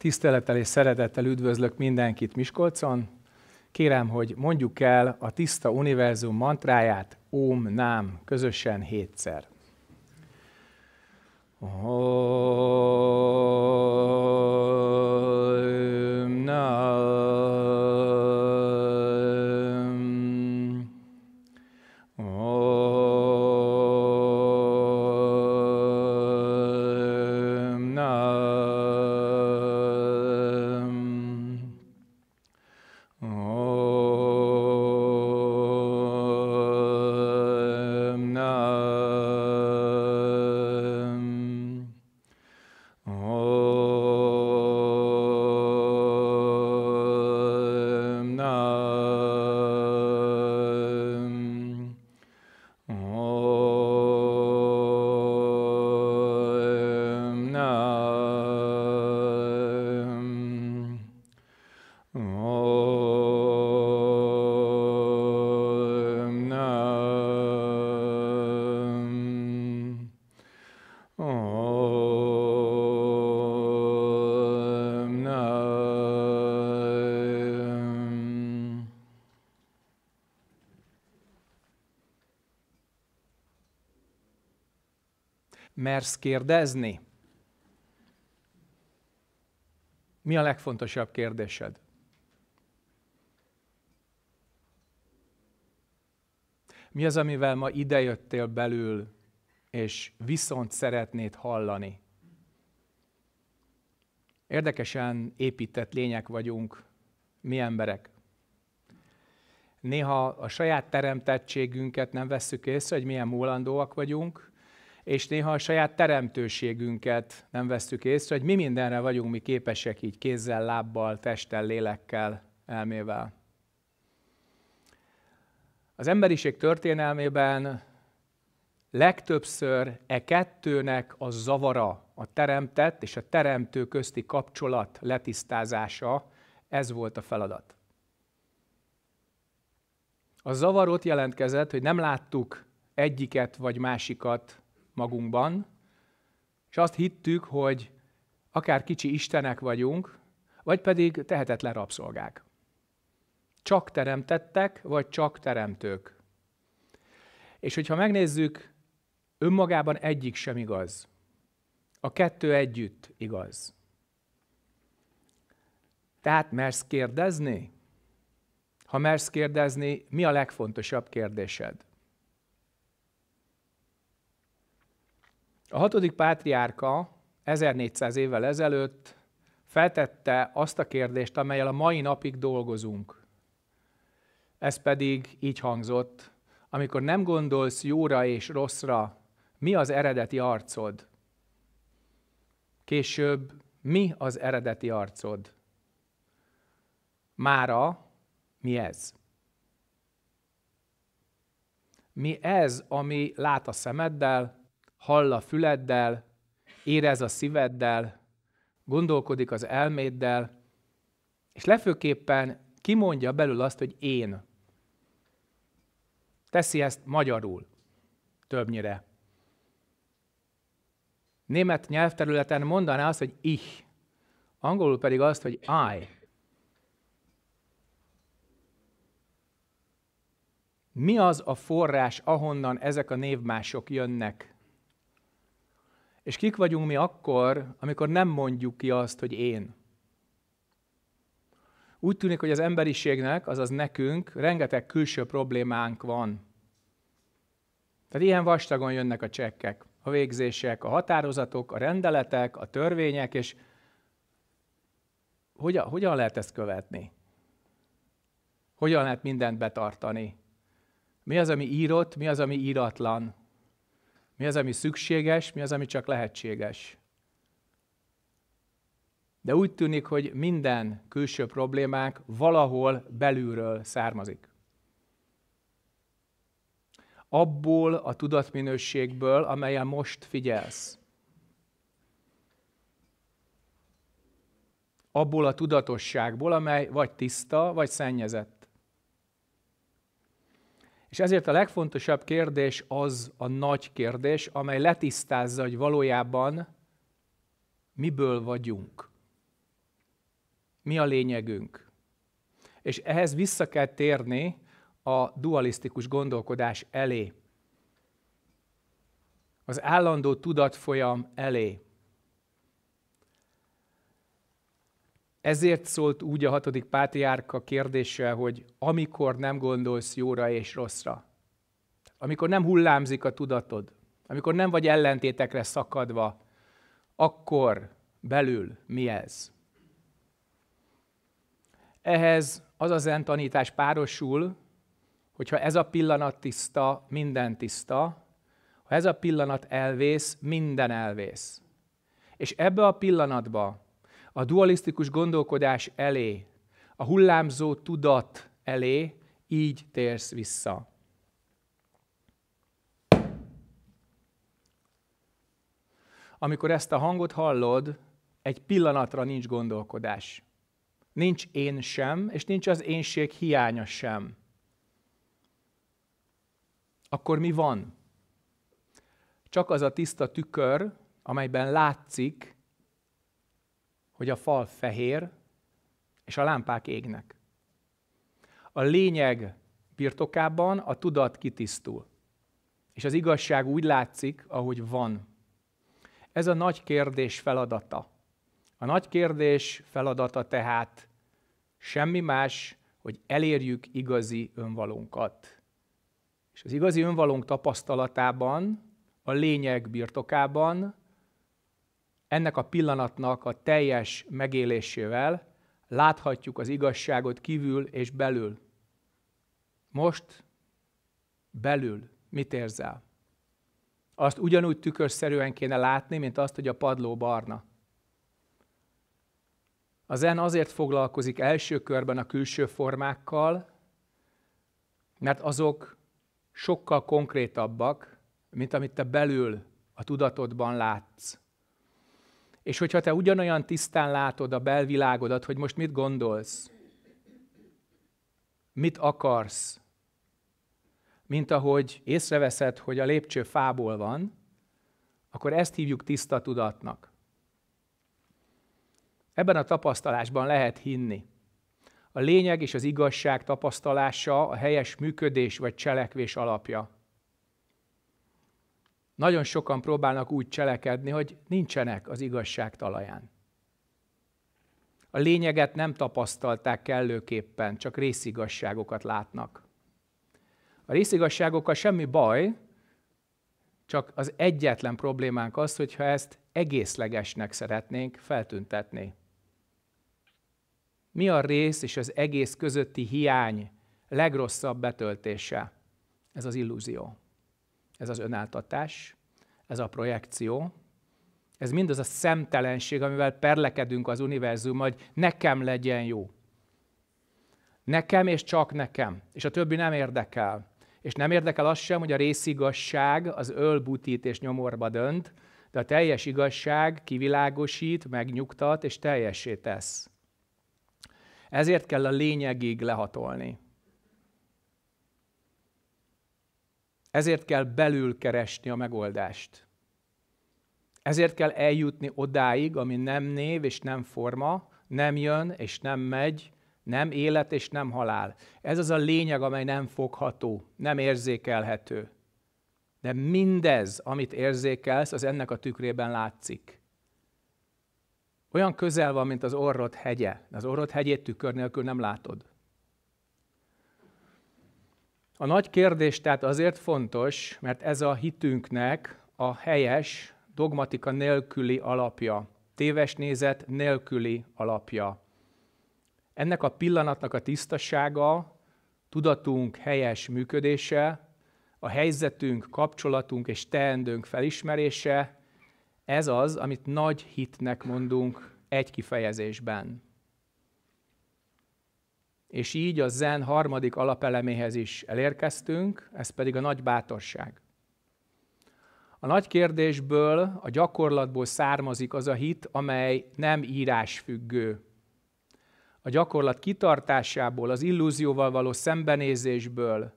Tisztelettel és szeretettel üdvözlök mindenkit Miskolcon. Kérem, hogy mondjuk el a tiszta univerzum mantráját, OM Nám, közösen hétszer. Oh. mersz kérdezni? Mi a legfontosabb kérdésed? Mi az, amivel ma idejöttél belül, és viszont szeretnéd hallani? Érdekesen épített lények vagyunk, mi emberek. Néha a saját teremtettségünket nem vesszük észre, hogy milyen múlandóak vagyunk, és néha a saját teremtőségünket nem vesztük észre, hogy mi mindenre vagyunk mi képesek így kézzel, lábbal, testtel, lélekkel, elmével. Az emberiség történelmében legtöbbször e kettőnek a zavara, a teremtett és a teremtő közti kapcsolat letisztázása, ez volt a feladat. A zavar ott jelentkezett, hogy nem láttuk egyiket vagy másikat magunkban, és azt hittük, hogy akár kicsi istenek vagyunk, vagy pedig tehetetlen rabszolgák. Csak teremtettek, vagy csak teremtők. És hogyha megnézzük, önmagában egyik sem igaz. A kettő együtt igaz. Tehát mersz kérdezni? Ha mersz kérdezni, mi a legfontosabb kérdésed? A hatodik pátriárka 1400 évvel ezelőtt feltette azt a kérdést, amelyel a mai napig dolgozunk. Ez pedig így hangzott, amikor nem gondolsz jóra és rosszra, mi az eredeti arcod? Később, mi az eredeti arcod? Mára, mi ez? Mi ez, ami lát a szemeddel, hall a füleddel, érez a szíveddel, gondolkodik az elméddel, és lefőképpen kimondja belül azt, hogy én. Teszi ezt magyarul, többnyire. Német nyelvterületen mondaná azt, hogy ich, angolul pedig azt, hogy I. Mi az a forrás, ahonnan ezek a névmások jönnek? És kik vagyunk mi akkor, amikor nem mondjuk ki azt, hogy én? Úgy tűnik, hogy az emberiségnek, azaz nekünk rengeteg külső problémánk van. Tehát ilyen vastagon jönnek a csekkek, a végzések, a határozatok, a rendeletek, a törvények, és hogyan, hogyan lehet ezt követni? Hogyan lehet mindent betartani? Mi az, ami írott, mi az, ami íratlan? Mi az, ami szükséges, mi az, ami csak lehetséges. De úgy tűnik, hogy minden külső problémák valahol belülről származik. Abból a tudatminőségből, amelyen most figyelsz. Abból a tudatosságból, amely vagy tiszta, vagy szennyezett. És ezért a legfontosabb kérdés az a nagy kérdés, amely letisztázza, hogy valójában miből vagyunk. Mi a lényegünk. És ehhez vissza kell térni a dualisztikus gondolkodás elé. Az állandó tudatfolyam elé. Ezért szólt úgy a hatodik pátriárka kérdése, hogy amikor nem gondolsz jóra és rosszra, amikor nem hullámzik a tudatod, amikor nem vagy ellentétekre szakadva, akkor belül mi ez? Ehhez az a zen tanítás párosul, hogyha ez a pillanat tiszta, minden tiszta, ha ez a pillanat elvész, minden elvész. És ebbe a pillanatba a dualisztikus gondolkodás elé, a hullámzó tudat elé, így térsz vissza. Amikor ezt a hangot hallod, egy pillanatra nincs gondolkodás. Nincs én sem, és nincs az énség hiánya sem. Akkor mi van? Csak az a tiszta tükör, amelyben látszik, hogy a fal fehér, és a lámpák égnek. A lényeg birtokában a tudat kitisztul, és az igazság úgy látszik, ahogy van. Ez a nagy kérdés feladata. A nagy kérdés feladata tehát semmi más, hogy elérjük igazi önvalónkat. És az igazi önvalónk tapasztalatában, a lényeg birtokában ennek a pillanatnak a teljes megélésével láthatjuk az igazságot kívül és belül. Most belül mit érzel? Azt ugyanúgy tükörszerűen kéne látni, mint azt, hogy a padló barna. A zen azért foglalkozik első körben a külső formákkal, mert azok sokkal konkrétabbak, mint amit te belül a tudatodban látsz. És hogyha te ugyanolyan tisztán látod a belvilágodat, hogy most mit gondolsz, mit akarsz, mint ahogy észreveszed, hogy a lépcső fából van, akkor ezt hívjuk tiszta tudatnak. Ebben a tapasztalásban lehet hinni. A lényeg és az igazság tapasztalása a helyes működés vagy cselekvés alapja. Nagyon sokan próbálnak úgy cselekedni, hogy nincsenek az igazság talaján. A lényeget nem tapasztalták kellőképpen, csak részigasságokat látnak. A részigasságokkal semmi baj, csak az egyetlen problémánk az, hogyha ezt egészlegesnek szeretnénk feltüntetni. Mi a rész és az egész közötti hiány legrosszabb betöltése? Ez az illúzió ez az önáltatás, ez a projekció, ez mindaz a szemtelenség, amivel perlekedünk az univerzum, hogy nekem legyen jó. Nekem és csak nekem. És a többi nem érdekel. És nem érdekel az sem, hogy a részigasság az ölbutít és nyomorba dönt, de a teljes igazság kivilágosít, megnyugtat és teljessé tesz. Ezért kell a lényegig lehatolni. Ezért kell belül keresni a megoldást. Ezért kell eljutni odáig, ami nem név és nem forma, nem jön és nem megy, nem élet és nem halál. Ez az a lényeg, amely nem fogható, nem érzékelhető. De mindez, amit érzékelsz, az ennek a tükrében látszik. Olyan közel van, mint az orrod hegye. Az orrod hegyét tükör nélkül nem látod. A nagy kérdés tehát azért fontos, mert ez a hitünknek a helyes, dogmatika nélküli alapja, téves nézet nélküli alapja. Ennek a pillanatnak a tisztasága, tudatunk helyes működése, a helyzetünk, kapcsolatunk és teendőnk felismerése, ez az, amit nagy hitnek mondunk egy kifejezésben. És így a zen harmadik alapeleméhez is elérkeztünk, ez pedig a nagy bátorság. A nagy kérdésből, a gyakorlatból származik az a hit, amely nem írásfüggő. A gyakorlat kitartásából, az illúzióval való szembenézésből,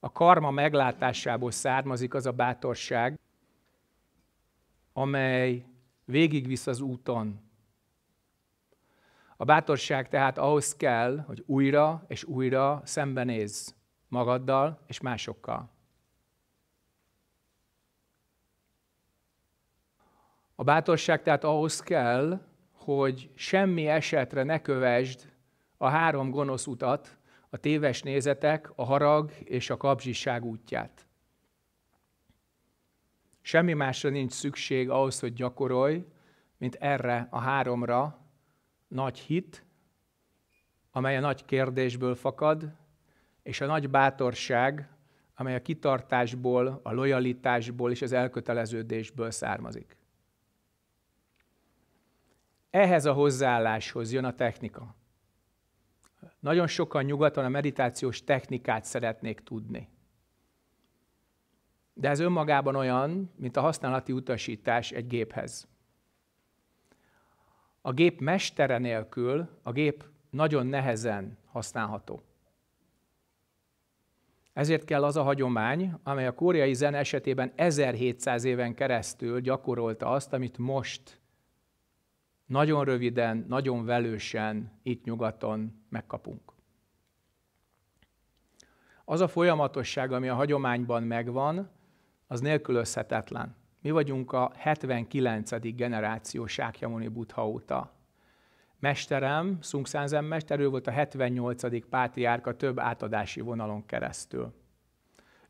a karma meglátásából származik az a bátorság, amely végigvisz az úton, a bátorság tehát ahhoz kell, hogy újra és újra szembenézz magaddal és másokkal. A bátorság tehát ahhoz kell, hogy semmi esetre ne kövesd a három gonosz utat, a téves nézetek, a harag és a kapzsiság útját. Semmi másra nincs szükség ahhoz, hogy gyakorolj, mint erre a háromra, nagy hit, amely a nagy kérdésből fakad, és a nagy bátorság, amely a kitartásból, a lojalitásból és az elköteleződésből származik. Ehhez a hozzáálláshoz jön a technika. Nagyon sokan nyugaton a meditációs technikát szeretnék tudni. De ez önmagában olyan, mint a használati utasítás egy géphez a gép mestere nélkül a gép nagyon nehezen használható. Ezért kell az a hagyomány, amely a koreai zene esetében 1700 éven keresztül gyakorolta azt, amit most nagyon röviden, nagyon velősen itt nyugaton megkapunk. Az a folyamatosság, ami a hagyományban megvan, az nélkülözhetetlen. Mi vagyunk a 79. generáció Sákyamuni Butha óta. Mesterem, Szungszánzen mester, ő volt a 78. pátriárka több átadási vonalon keresztül.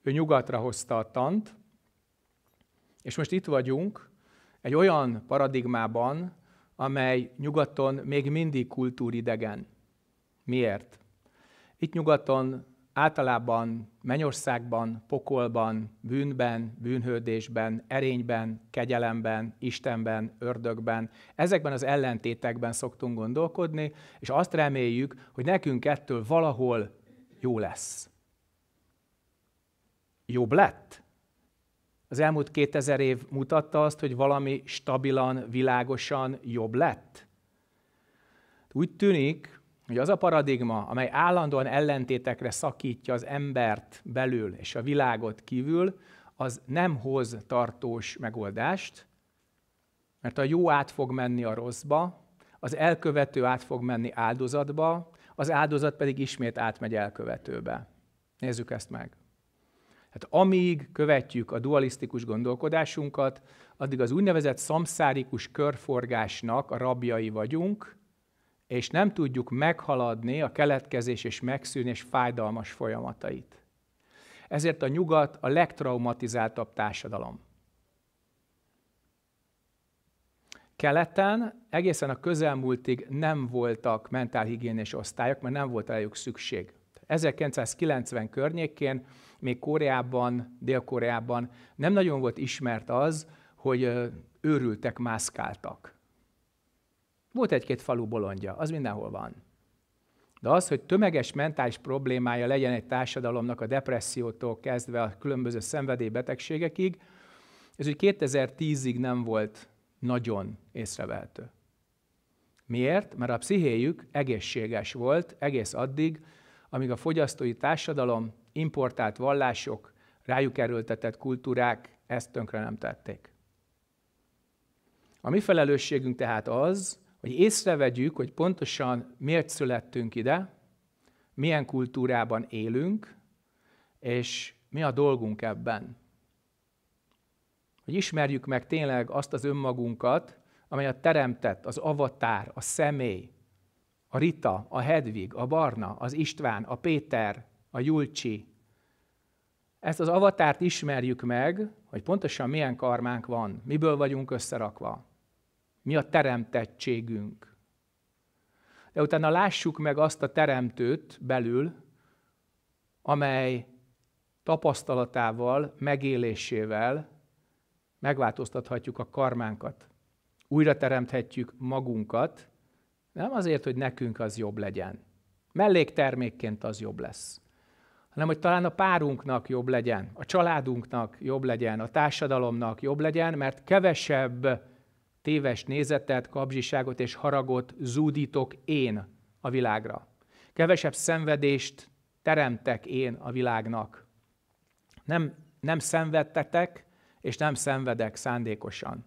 Ő nyugatra hozta a tant, és most itt vagyunk egy olyan paradigmában, amely nyugaton még mindig kultúridegen. Miért? Itt nyugaton általában mennyországban, pokolban, bűnben, bűnhődésben, erényben, kegyelemben, Istenben, ördögben. Ezekben az ellentétekben szoktunk gondolkodni, és azt reméljük, hogy nekünk ettől valahol jó lesz. Jobb lett? Az elmúlt 2000 év mutatta azt, hogy valami stabilan, világosan jobb lett? Úgy tűnik, hogy az a paradigma, amely állandóan ellentétekre szakítja az embert belül és a világot kívül, az nem hoz tartós megoldást, mert a jó át fog menni a rosszba, az elkövető át fog menni áldozatba, az áldozat pedig ismét átmegy elkövetőbe. Nézzük ezt meg. Hát amíg követjük a dualisztikus gondolkodásunkat, addig az úgynevezett szamszárikus körforgásnak a rabjai vagyunk, és nem tudjuk meghaladni a keletkezés és megszűnés fájdalmas folyamatait. Ezért a nyugat a legtraumatizáltabb társadalom. Keleten egészen a közelmúltig nem voltak mentálhigiénés osztályok, mert nem volt rájuk szükség. 1990 környékén még Koreában, Dél-Koreában nem nagyon volt ismert az, hogy őrültek mászkáltak. Volt egy-két falu bolondja, az mindenhol van. De az, hogy tömeges mentális problémája legyen egy társadalomnak a depressziótól kezdve a különböző szenvedélybetegségekig, ez úgy 2010-ig nem volt nagyon észrevehető. Miért? Mert a pszichéjük egészséges volt egész addig, amíg a fogyasztói társadalom, importált vallások, rájuk erőltetett kultúrák ezt tönkre nem tették. A mi felelősségünk tehát az, hogy észrevegyük, hogy pontosan miért születtünk ide, milyen kultúrában élünk, és mi a dolgunk ebben. Hogy ismerjük meg tényleg azt az önmagunkat, amely a teremtett, az avatár, a személy, a Rita, a Hedvig, a Barna, az István, a Péter, a Julcsi. Ezt az avatárt ismerjük meg, hogy pontosan milyen karmánk van, miből vagyunk összerakva mi a teremtettségünk. De utána lássuk meg azt a teremtőt belül, amely tapasztalatával, megélésével megváltoztathatjuk a karmánkat. Újra teremthetjük magunkat, nem azért, hogy nekünk az jobb legyen. Melléktermékként az jobb lesz. Hanem, hogy talán a párunknak jobb legyen, a családunknak jobb legyen, a társadalomnak jobb legyen, mert kevesebb téves nézetet, kapzsiságot és haragot zúdítok én a világra. Kevesebb szenvedést teremtek én a világnak. Nem, nem szenvedtetek, és nem szenvedek szándékosan.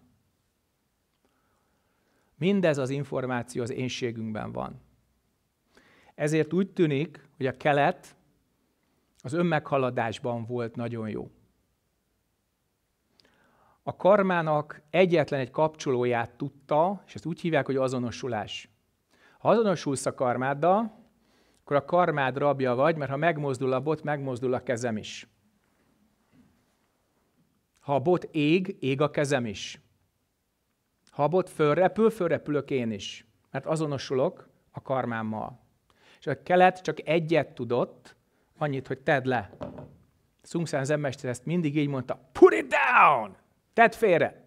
Mindez az információ az énségünkben van. Ezért úgy tűnik, hogy a kelet az önmeghaladásban volt nagyon jó a karmának egyetlen egy kapcsolóját tudta, és ezt úgy hívják, hogy azonosulás. Ha azonosulsz a karmáddal, akkor a karmád rabja vagy, mert ha megmozdul a bot, megmozdul a kezem is. Ha a bot ég, ég a kezem is. Ha a bot fölrepül, fölrepülök én is, mert azonosulok a karmámmal. És a kelet csak egyet tudott, annyit, hogy tedd le. Szungszán Zemmester ezt mindig így mondta, put it down! Tedd félre!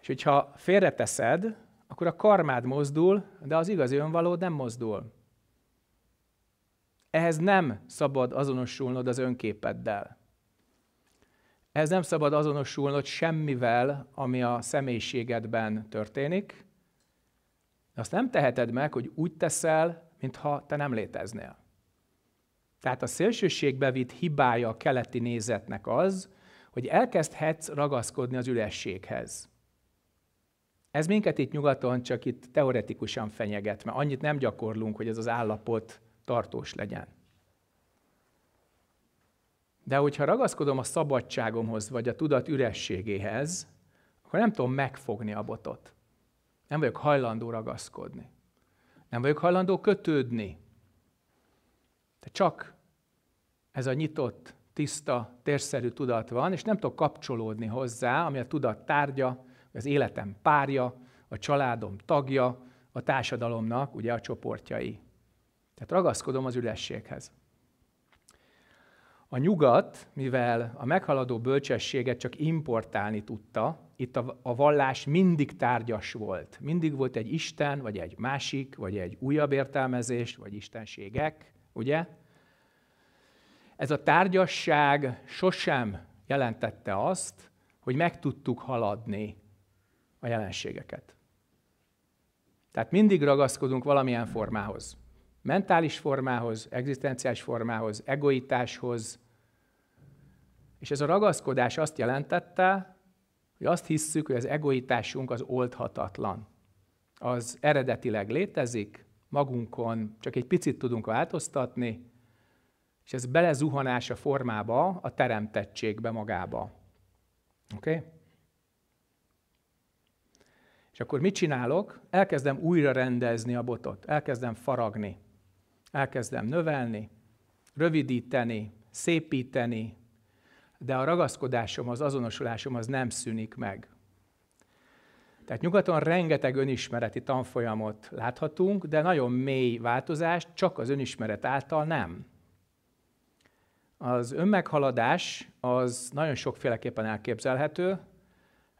És hogyha félreteszed, akkor a karmád mozdul, de az igazi önvaló nem mozdul. Ehhez nem szabad azonosulnod az önképeddel. Ehhez nem szabad azonosulnod semmivel, ami a személyiségedben történik. Azt nem teheted meg, hogy úgy teszel, mintha te nem léteznél. Tehát a szélsőségbe vitt hibája a keleti nézetnek az, hogy elkezdhetsz ragaszkodni az ürességhez. Ez minket itt nyugaton csak itt teoretikusan fenyeget, mert annyit nem gyakorlunk, hogy ez az állapot tartós legyen. De hogyha ragaszkodom a szabadságomhoz, vagy a tudat ürességéhez, akkor nem tudom megfogni a botot. Nem vagyok hajlandó ragaszkodni. Nem vagyok hajlandó kötődni. De csak ez a nyitott, tiszta, térszerű tudat van, és nem tudok kapcsolódni hozzá, ami a tudat tárgya, az életem párja, a családom tagja, a társadalomnak ugye a csoportjai. Tehát ragaszkodom az ürességhez. A nyugat, mivel a meghaladó bölcsességet csak importálni tudta, itt a, a vallás mindig tárgyas volt. Mindig volt egy Isten, vagy egy másik, vagy egy újabb értelmezés, vagy istenségek, ugye? Ez a tárgyasság sosem jelentette azt, hogy meg tudtuk haladni a jelenségeket. Tehát mindig ragaszkodunk valamilyen formához. Mentális formához, egzisztenciális formához, egoitáshoz. És ez a ragaszkodás azt jelentette, hogy azt hisszük, hogy az egoitásunk az oldhatatlan. Az eredetileg létezik, magunkon csak egy picit tudunk változtatni, és ez belezuhanása formába a teremtettségbe magába. Oké? Okay? És akkor mit csinálok? Elkezdem újra rendezni a botot, elkezdem faragni, elkezdem növelni, rövidíteni, szépíteni, de a ragaszkodásom, az azonosulásom az nem szűnik meg. Tehát nyugaton rengeteg önismereti tanfolyamot láthatunk, de nagyon mély változást csak az önismeret által nem. Az önmeghaladás az nagyon sokféleképpen elképzelhető,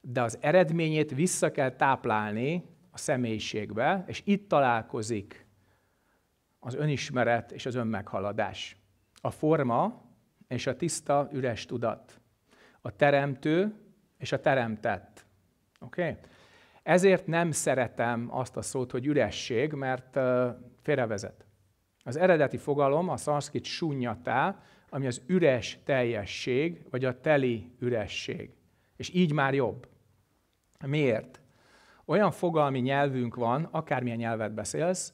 de az eredményét vissza kell táplálni a személyiségbe, és itt találkozik az önismeret és az önmeghaladás. A forma és a tiszta, üres tudat. A teremtő és a teremtett. Oké? Okay? Ezért nem szeretem azt a szót, hogy üresség, mert félrevezet. Az eredeti fogalom, a szanszkrit sunyatá, ami az üres teljesség, vagy a teli üresség. És így már jobb. Miért? Olyan fogalmi nyelvünk van, akármilyen nyelvet beszélsz,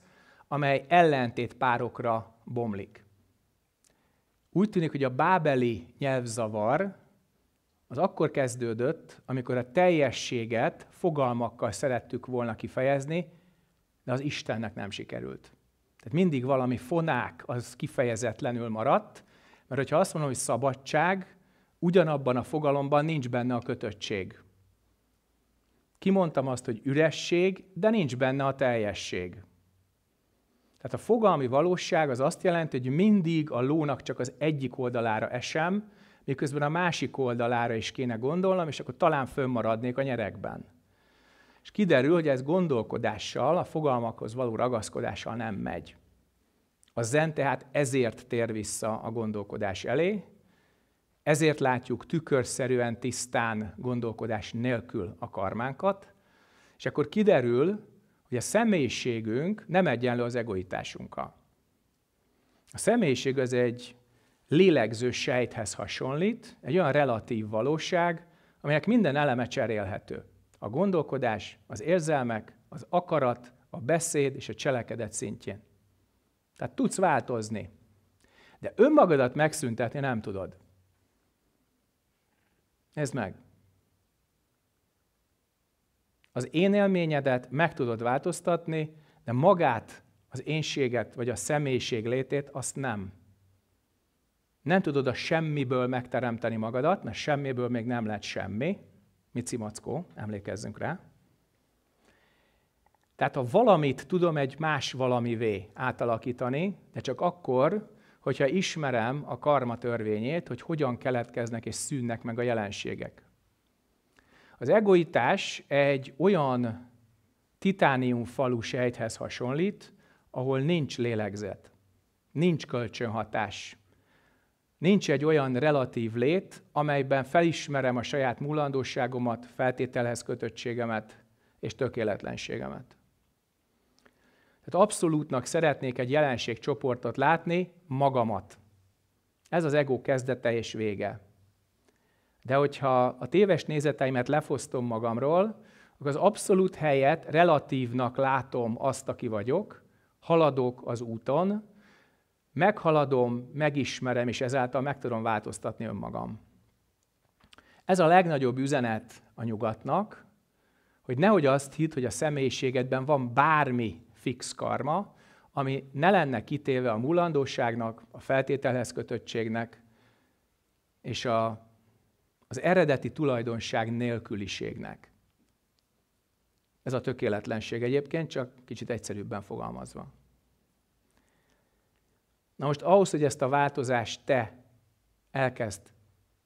amely ellentét párokra bomlik. Úgy tűnik, hogy a bábeli nyelvzavar az akkor kezdődött, amikor a teljességet fogalmakkal szerettük volna kifejezni, de az Istennek nem sikerült. Tehát mindig valami fonák az kifejezetlenül maradt, mert hogyha azt mondom, hogy szabadság, ugyanabban a fogalomban nincs benne a kötöttség. Kimondtam azt, hogy üresség, de nincs benne a teljesség. Tehát a fogalmi valóság az azt jelenti, hogy mindig a lónak csak az egyik oldalára esem, miközben a másik oldalára is kéne gondolnom, és akkor talán fönnmaradnék a nyerekben. És kiderül, hogy ez gondolkodással, a fogalmakhoz való ragaszkodással nem megy. A zen tehát ezért tér vissza a gondolkodás elé, ezért látjuk tükörszerűen tisztán gondolkodás nélkül a karmánkat, és akkor kiderül, hogy a személyiségünk nem egyenlő az egoitásunkkal. A személyiség az egy lélegző sejthez hasonlít, egy olyan relatív valóság, amelyek minden eleme cserélhető. A gondolkodás, az érzelmek, az akarat, a beszéd és a cselekedet szintjén. Tehát tudsz változni. De önmagadat megszüntetni nem tudod. Nézd meg. Az én élményedet meg tudod változtatni, de magát, az énséget, vagy a személyiség létét, azt nem. Nem tudod a semmiből megteremteni magadat, mert semmiből még nem lett semmi. Mi cimackó, emlékezzünk rá. Tehát ha valamit tudom egy más valamivé átalakítani, de csak akkor, hogyha ismerem a karma törvényét, hogy hogyan keletkeznek és szűnnek meg a jelenségek. Az egoitás egy olyan falu sejthez hasonlít, ahol nincs lélegzet, nincs kölcsönhatás, nincs egy olyan relatív lét, amelyben felismerem a saját múlandóságomat, feltételhez kötöttségemet és tökéletlenségemet. Tehát abszolútnak szeretnék egy jelenségcsoportot látni, magamat. Ez az ego kezdete és vége. De hogyha a téves nézeteimet lefosztom magamról, akkor az abszolút helyet relatívnak látom azt, aki vagyok, haladok az úton, meghaladom, megismerem, és ezáltal meg tudom változtatni önmagam. Ez a legnagyobb üzenet a nyugatnak, hogy nehogy azt hidd, hogy a személyiségedben van bármi fix karma, ami ne lenne kitéve a mulandóságnak, a feltételhez kötöttségnek és a, az eredeti tulajdonság nélküliségnek. Ez a tökéletlenség egyébként, csak kicsit egyszerűbben fogalmazva. Na most ahhoz, hogy ezt a változást te elkezd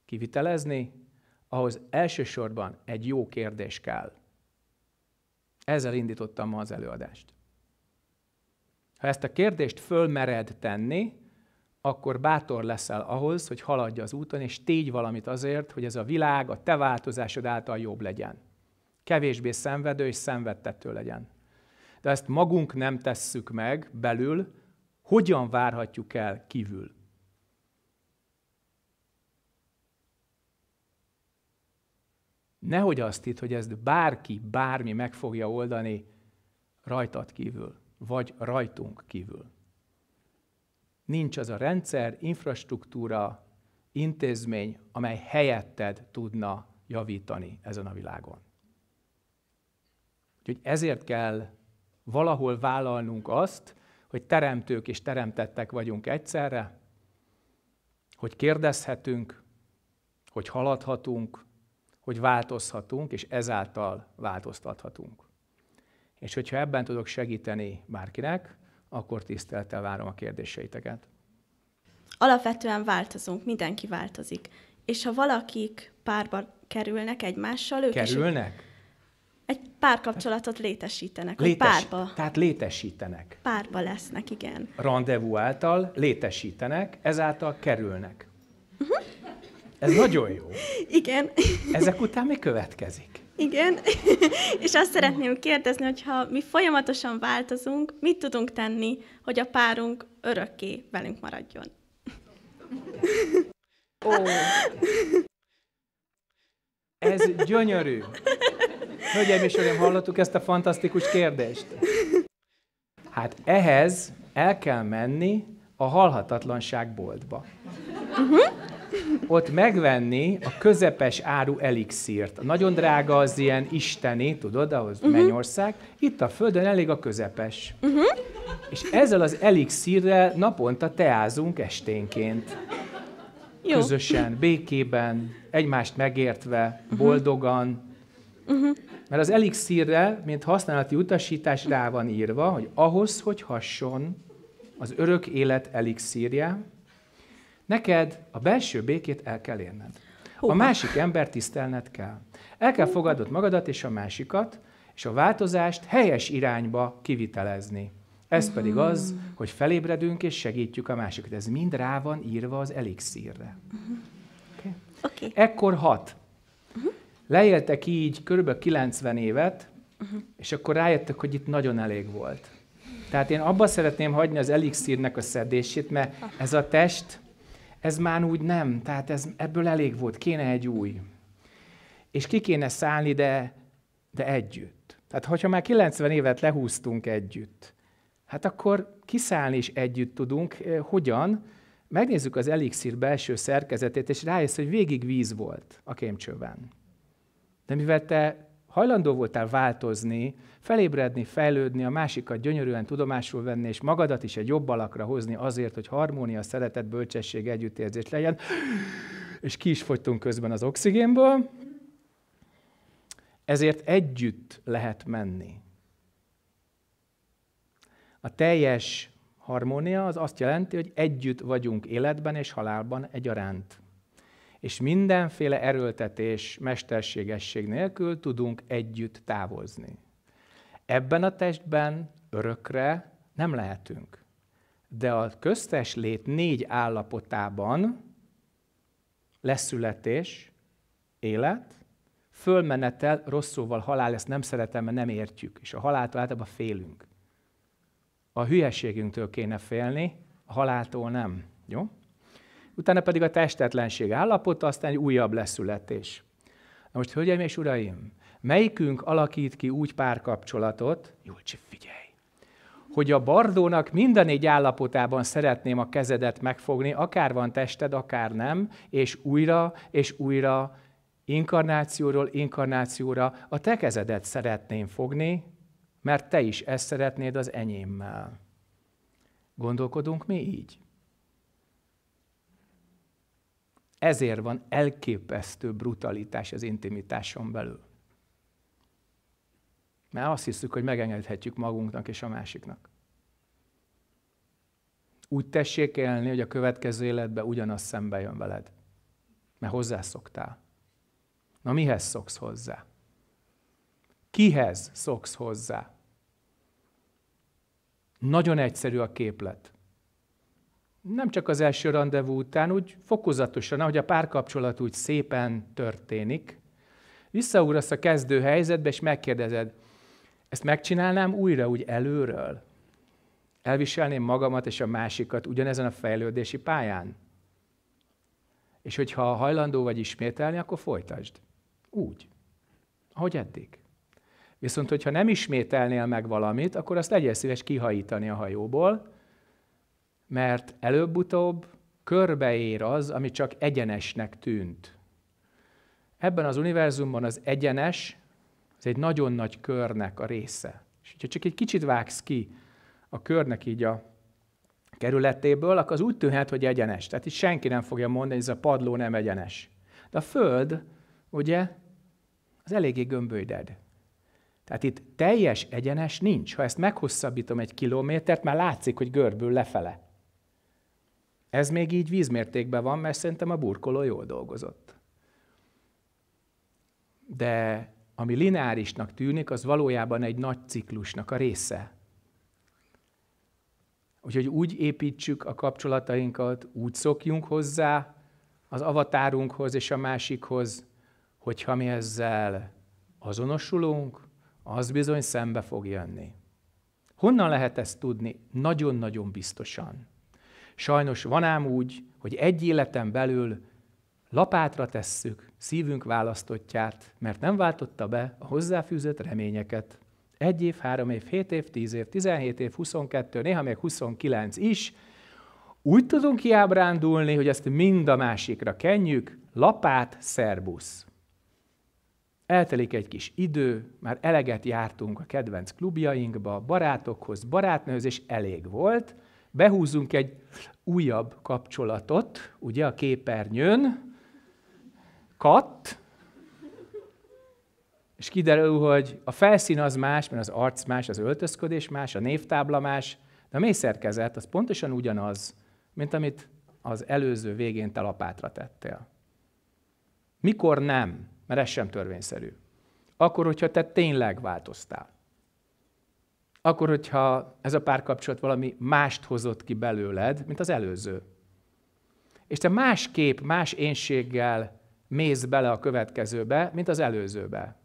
kivitelezni, ahhoz elsősorban egy jó kérdés kell. Ezzel indítottam ma az előadást. Ha ezt a kérdést fölmered tenni, akkor bátor leszel ahhoz, hogy haladj az úton, és tégy valamit azért, hogy ez a világ a te változásod által jobb legyen. Kevésbé szenvedő és szenvedtető legyen. De ezt magunk nem tesszük meg belül, hogyan várhatjuk el kívül? Nehogy azt itt, hogy ezt bárki, bármi meg fogja oldani rajtad kívül vagy rajtunk kívül. Nincs az a rendszer, infrastruktúra, intézmény, amely helyetted tudna javítani ezen a világon. Úgyhogy ezért kell valahol vállalnunk azt, hogy teremtők és teremtettek vagyunk egyszerre, hogy kérdezhetünk, hogy haladhatunk, hogy változhatunk, és ezáltal változtathatunk. És hogyha ebben tudok segíteni bárkinek, akkor tisztelettel várom a kérdéseiteket. Alapvetően változunk, mindenki változik. És ha valakik párba kerülnek egymással, ők Kerülnek? egy párkapcsolatot létesítenek, Létesi- hogy párba. Tehát létesítenek. Párba lesznek, igen. Rendezvú által létesítenek, ezáltal kerülnek. Uh-huh. Ez nagyon jó. Igen. Ezek után mi következik? Igen, és azt szeretném kérdezni, hogyha mi folyamatosan változunk, mit tudunk tenni, hogy a párunk örökké velünk maradjon? Ó, ez gyönyörű. Hölgyeim és Uraim, hallottuk ezt a fantasztikus kérdést? Hát ehhez el kell menni a halhatatlanság boltba. Uh-huh ott megvenni a közepes áru elixírt. A nagyon drága az ilyen isteni, tudod, ahhoz uh-huh. mennyország. Itt a földön elég a közepes. Uh-huh. És ezzel az elixírrel naponta teázunk esténként. Jó. Közösen, békében, egymást megértve, uh-huh. boldogan. Uh-huh. Mert az elixírrel, mint használati utasítás rá van írva, hogy ahhoz, hogy hasson az örök élet elixírja, Neked a belső békét el kell érned. A másik ember tisztelned kell. El kell fogadnod magadat és a másikat, és a változást helyes irányba kivitelezni. Ez pedig mhm. az, hogy felébredünk és segítjük a másikat. Ez mind rá van írva az elixírre. Okay. Mhm. Okay. Ekkor hat. Mhm. Leéltek így kb. 90 évet, és akkor rájöttek, hogy itt nagyon elég volt. Tehát én abba szeretném hagyni az elixírnek a szedését, mert ah. ez a test, ez már úgy nem, tehát ez, ebből elég volt, kéne egy új. És ki kéne szállni, de, de együtt. Tehát, hogyha már 90 évet lehúztunk együtt, hát akkor kiszállni is együtt tudunk. Hogyan? Megnézzük az elixír belső szerkezetét, és rájössz, hogy végig víz volt a kémcsőben. De mivel te hajlandó voltál változni, felébredni, fejlődni, a másikat gyönyörűen tudomásul venni, és magadat is egy jobb alakra hozni azért, hogy harmónia, szeretet, bölcsesség, együttérzés legyen, és ki is fogytunk közben az oxigénből, ezért együtt lehet menni. A teljes harmónia az azt jelenti, hogy együtt vagyunk életben és halálban egyaránt és mindenféle erőltetés, mesterségesség nélkül tudunk együtt távozni. Ebben a testben örökre nem lehetünk. De a köztes lét négy állapotában leszületés, élet, fölmenetel, rossz szóval halál, ezt nem szeretem, mert nem értjük, és a haláltól általában félünk. A hülyeségünktől kéne félni, a haláltól nem. Jó? utána pedig a testetlenség állapota, aztán egy újabb leszületés. Na most, hölgyeim és uraim, melyikünk alakít ki úgy párkapcsolatot, Júlcsi, figyelj, hogy a bardónak mind a négy állapotában szeretném a kezedet megfogni, akár van tested, akár nem, és újra és újra inkarnációról inkarnációra a te kezedet szeretném fogni, mert te is ezt szeretnéd az enyémmel. Gondolkodunk mi így? Ezért van elképesztő brutalitás az intimitáson belül. Mert azt hiszük, hogy megengedhetjük magunknak és a másiknak. Úgy tessék élni, hogy a következő életben ugyanaz szembe jön veled. Mert hozzászoktál. Na mihez szoksz hozzá? Kihez szoksz hozzá? Nagyon egyszerű a képlet nem csak az első rendezvú után, úgy fokozatosan, ahogy a párkapcsolat úgy szépen történik, visszaugrasz a kezdő helyzetbe, és megkérdezed, ezt megcsinálnám újra úgy előről? Elviselném magamat és a másikat ugyanezen a fejlődési pályán? És hogyha hajlandó vagy ismételni, akkor folytasd. Úgy, ahogy eddig. Viszont, hogyha nem ismételnél meg valamit, akkor azt legyél szíves kihajítani a hajóból, mert előbb-utóbb körbeér az, ami csak egyenesnek tűnt. Ebben az univerzumban az egyenes, az egy nagyon nagy körnek a része. És hogyha csak egy kicsit vágsz ki a körnek így a kerületéből, akkor az úgy tűnhet, hogy egyenes. Tehát itt senki nem fogja mondani, hogy ez a padló nem egyenes. De a Föld, ugye, az eléggé gömbölyded. Tehát itt teljes egyenes nincs. Ha ezt meghosszabbítom egy kilométert, már látszik, hogy görbül lefele. Ez még így vízmértékben van, mert szerintem a burkoló jól dolgozott. De ami lineárisnak tűnik, az valójában egy nagy ciklusnak a része. Úgyhogy úgy építsük a kapcsolatainkat, úgy szokjunk hozzá az avatárunkhoz és a másikhoz, hogyha mi ezzel azonosulunk, az bizony szembe fog jönni. Honnan lehet ezt tudni? Nagyon-nagyon biztosan. Sajnos van ám úgy, hogy egy életen belül lapátra tesszük szívünk választottját, mert nem váltotta be a hozzáfűzött reményeket. Egy év, három év, hét év, tíz év, tizenhét év, huszonkettő, néha még huszonkilenc is. Úgy tudunk kiábrándulni, hogy ezt mind a másikra kenjük, lapát, szerbusz. Eltelik egy kis idő, már eleget jártunk a kedvenc klubjainkba, barátokhoz, barátnőhöz, és elég volt – Behúzunk egy újabb kapcsolatot, ugye a képernyőn, katt, és kiderül, hogy a felszín az más, mert az arc más, az öltözködés más, a névtábla más, de a mészerkezet az pontosan ugyanaz, mint amit az előző végén te lapátra tettél. Mikor nem? Mert ez sem törvényszerű. Akkor, hogyha te tényleg változtál akkor, hogyha ez a párkapcsolat valami mást hozott ki belőled, mint az előző. És te más kép, más énséggel mész bele a következőbe, mint az előzőbe.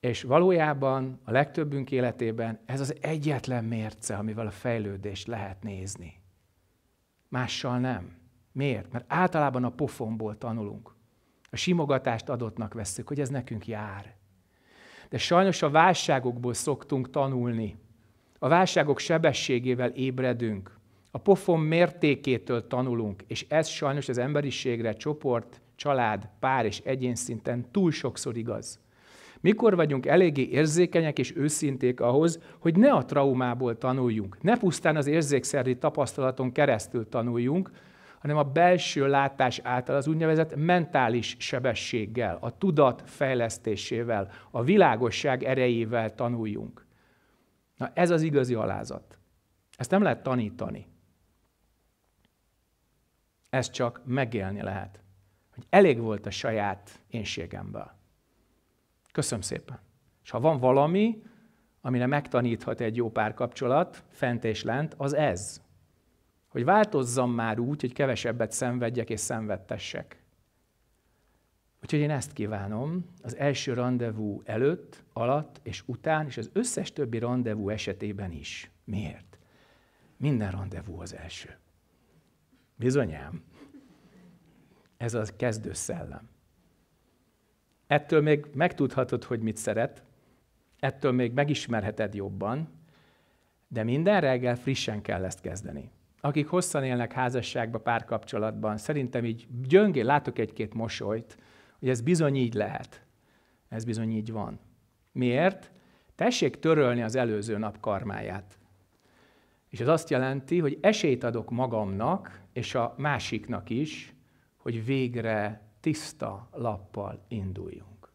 És valójában a legtöbbünk életében ez az egyetlen mérce, amivel a fejlődést lehet nézni. Mással nem. Miért? Mert általában a pofonból tanulunk. A simogatást adottnak veszük, hogy ez nekünk jár. De sajnos a válságokból szoktunk tanulni. A válságok sebességével ébredünk. A pofon mértékétől tanulunk, és ez sajnos az emberiségre, csoport, család, pár és egyén szinten túl sokszor igaz. Mikor vagyunk eléggé érzékenyek és őszinték ahhoz, hogy ne a traumából tanuljunk, ne pusztán az érzékszervi tapasztalaton keresztül tanuljunk, hanem a belső látás által, az úgynevezett mentális sebességgel, a tudat fejlesztésével, a világosság erejével tanuljunk. Na ez az igazi alázat. Ezt nem lehet tanítani. Ezt csak megélni lehet. Hogy elég volt a saját énségemből. Köszönöm szépen. És ha van valami, amire megtaníthat egy jó párkapcsolat, fent és lent, az ez hogy változzam már úgy, hogy kevesebbet szenvedjek és szenvedtessek. Úgyhogy én ezt kívánom az első rendezvú előtt, alatt és után, és az összes többi rendezvú esetében is. Miért? Minden rendezvú az első. Bizonyám. Ez a kezdő szellem. Ettől még megtudhatod, hogy mit szeret, ettől még megismerheted jobban, de minden reggel frissen kell ezt kezdeni akik hosszan élnek házasságban, párkapcsolatban, szerintem így gyöngé, látok egy-két mosolyt, hogy ez bizony így lehet. Ez bizony így van. Miért? Tessék törölni az előző nap karmáját. És ez azt jelenti, hogy esélyt adok magamnak és a másiknak is, hogy végre tiszta lappal induljunk.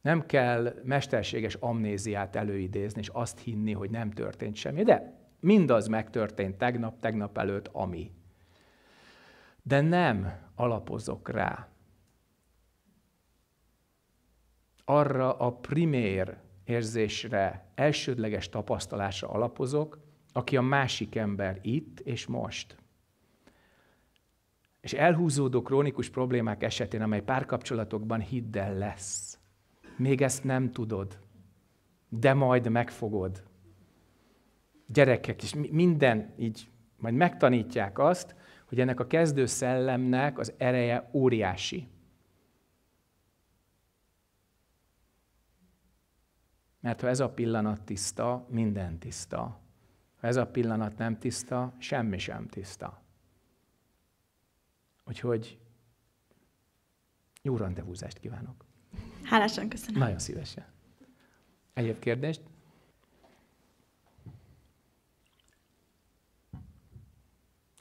Nem kell mesterséges amnéziát előidézni, és azt hinni, hogy nem történt semmi, de Mindaz megtörtént tegnap, tegnap előtt, ami. De nem alapozok rá. Arra a primér érzésre, elsődleges tapasztalásra alapozok, aki a másik ember itt és most. És elhúzódó krónikus problémák esetén, amely párkapcsolatokban hiddel lesz. Még ezt nem tudod, de majd megfogod gyerekek is, minden így majd megtanítják azt, hogy ennek a kezdő szellemnek az ereje óriási. Mert ha ez a pillanat tiszta, minden tiszta. Ha ez a pillanat nem tiszta, semmi sem tiszta. Úgyhogy jó rendezvúzást kívánok. Hálásan köszönöm. Nagyon szívesen. Egyéb kérdést?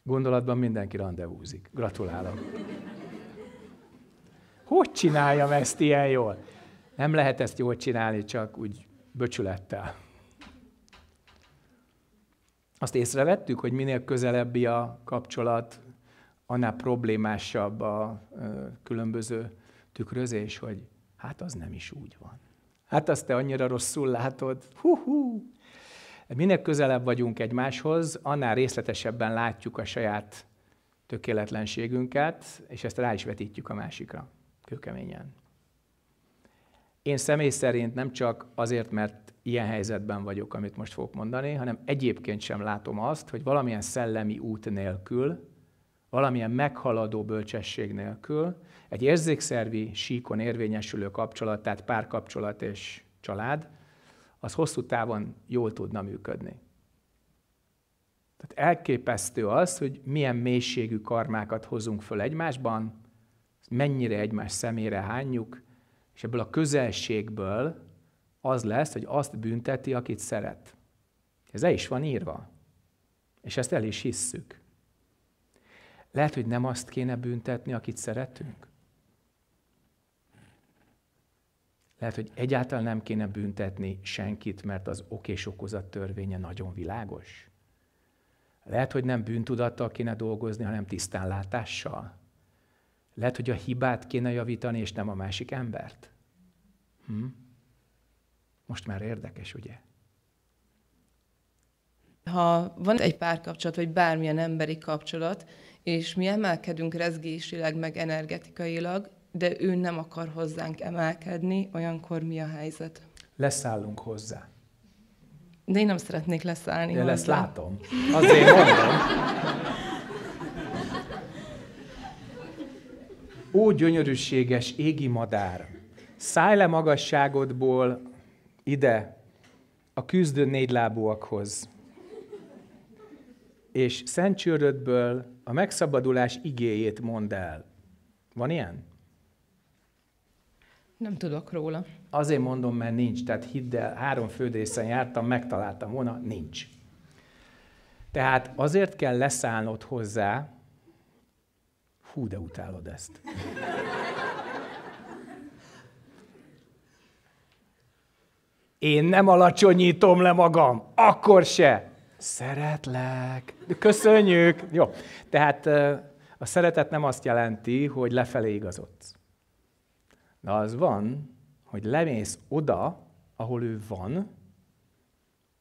Gondolatban mindenki rendezvúzik. Gratulálok. Hogy csináljam ezt ilyen jól? Nem lehet ezt jól csinálni, csak úgy böcsülettel. Azt észrevettük, hogy minél közelebbi a kapcsolat, annál problémásabb a különböző tükrözés, hogy hát az nem is úgy van. Hát azt te annyira rosszul látod. Hú-hú! Minél közelebb vagyunk egymáshoz, annál részletesebben látjuk a saját tökéletlenségünket, és ezt rá is vetítjük a másikra, kőkeményen. Én személy szerint nem csak azért, mert ilyen helyzetben vagyok, amit most fogok mondani, hanem egyébként sem látom azt, hogy valamilyen szellemi út nélkül, valamilyen meghaladó bölcsesség nélkül egy érzékszervi síkon érvényesülő kapcsolat, tehát párkapcsolat és család az hosszú távon jól tudna működni. Tehát elképesztő az, hogy milyen mélységű karmákat hozunk föl egymásban, mennyire egymás szemére hányjuk, és ebből a közelségből az lesz, hogy azt bünteti, akit szeret. Ez el is van írva. És ezt el is hisszük. Lehet, hogy nem azt kéne büntetni, akit szeretünk? Lehet, hogy egyáltalán nem kéne büntetni senkit, mert az ok és okozat törvénye nagyon világos. Lehet, hogy nem bűntudattal kéne dolgozni, hanem tisztánlátással. Lehet, hogy a hibát kéne javítani, és nem a másik embert. Hm? Most már érdekes, ugye? Ha van egy párkapcsolat, vagy bármilyen emberi kapcsolat, és mi emelkedünk rezgésileg, meg energetikailag, de ő nem akar hozzánk emelkedni, olyankor mi a helyzet? Leszállunk hozzá. De én nem szeretnék leszállni. De lesz látom. Azért mondom. Ó, gyönyörűséges égi madár, szállj le magasságodból ide, a küzdő négylábúakhoz, és szent a megszabadulás igéjét mondd el. Van ilyen? Nem tudok róla. Azért mondom, mert nincs. Tehát hidd el, három fődészen jártam, megtaláltam volna, nincs. Tehát azért kell leszállnod hozzá, hú, de utálod ezt. Én nem alacsonyítom le magam, akkor se. Szeretlek. Köszönjük. Jó. Tehát a szeretet nem azt jelenti, hogy lefelé igazodsz. De az van, hogy lemész oda, ahol ő van,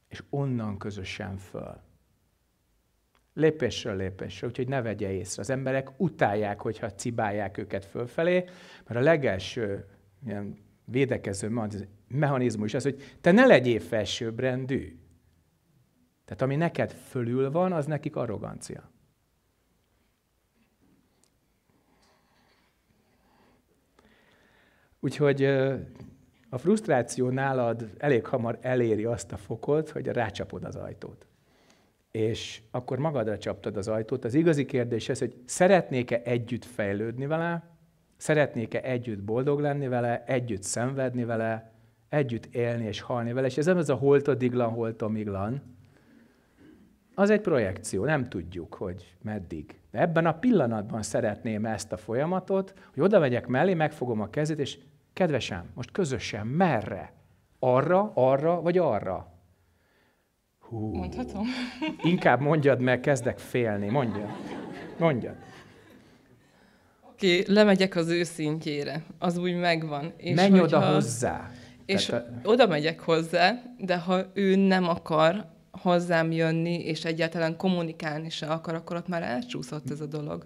és onnan közösen föl. Lépésről lépésre, úgyhogy ne vegye észre. Az emberek utálják, hogyha cibálják őket fölfelé, mert a legelső ilyen védekező mechanizmus az, hogy te ne legyél felsőbbrendű. Tehát ami neked fölül van, az nekik arrogancia. Úgyhogy a frusztráció nálad elég hamar eléri azt a fokot, hogy rácsapod az ajtót. És akkor magadra csaptad az ajtót. Az igazi kérdés ez, hogy szeretnék-e együtt fejlődni vele, szeretnék-e együtt boldog lenni vele, együtt szenvedni vele, együtt élni és halni vele. És ez nem az a holtodiglan, holtomiglan. Az egy projekció, nem tudjuk, hogy meddig. De ebben a pillanatban szeretném ezt a folyamatot, hogy oda megyek mellé, megfogom a kezét, és Kedvesem, most közösen, merre? Arra, arra vagy arra? Hú. Mondhatom? Inkább mondjad, mert kezdek félni. Mondjad. Mondjad. Oké, okay, lemegyek az ő Az úgy megvan. És Menj hogyha... oda hozzá. És a... oda megyek hozzá, de ha ő nem akar hozzám jönni, és egyáltalán kommunikálni se akar, akkor ott már elcsúszott ez a dolog.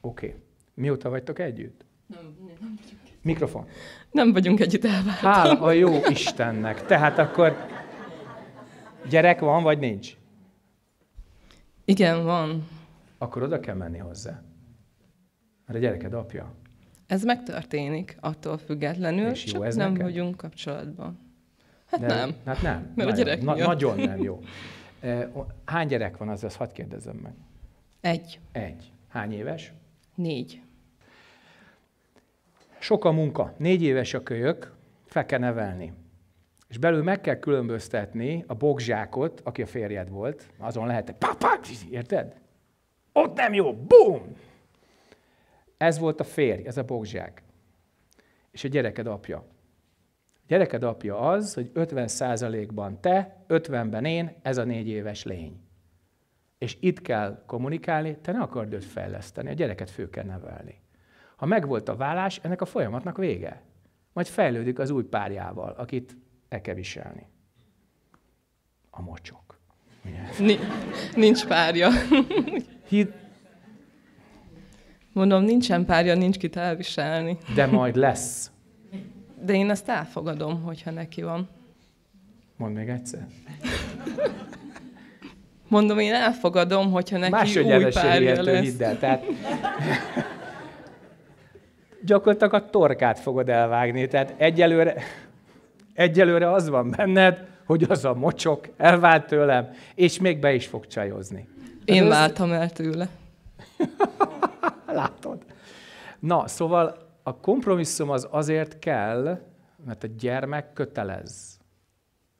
Oké. Okay. Mióta vagytok együtt? Nem, Nem, nem. Mikrofon. Nem vagyunk együtt elváltam. Hála a jó Istennek. Tehát akkor gyerek van, vagy nincs? Igen, van. Akkor oda kell menni hozzá. Mert a gyereked apja. Ez megtörténik, attól függetlenül, És jó, csak ez nem neked? vagyunk kapcsolatban. Hát De, nem. Hát nem. Mert nagyon, a gyerek na, Nagyon nem jó. Hány gyerek van, az? azaz hadd kérdezem meg. Egy. Egy. Hány éves? Négy. Sok a munka, négy éves a kölyök, fel kell nevelni. És belül meg kell különböztetni a bogzsákot, aki a férjed volt, azon lehet egy papá, érted? Ott nem jó, bum! Ez volt a férj, ez a bogzsák. És a gyereked apja. A gyereked apja az, hogy 50%-ban te, 50-ben én, ez a négy éves lény. És itt kell kommunikálni, te ne akard őt fejleszteni, a gyereket fő kell nevelni. Ha megvolt a vállás, ennek a folyamatnak vége. Majd fejlődik az új párjával, akit el kell viselni. A mocsok. Ni- Nincs párja. Hid... Mondom, nincsen párja, nincs kit elviselni. De majd lesz. De én ezt elfogadom, hogyha neki van. Mondd még egyszer. Mondom, én elfogadom, hogyha neki Más új párja lesz. Hidd el, tehát... gyakorlatilag a torkát fogod elvágni. Tehát egyelőre, egyelőre az van benned, hogy az a mocsok elvált tőlem, és még be is fog csajozni. Én váltam el tőle. Látod. Na, szóval a kompromisszum az azért kell, mert a gyermek kötelez.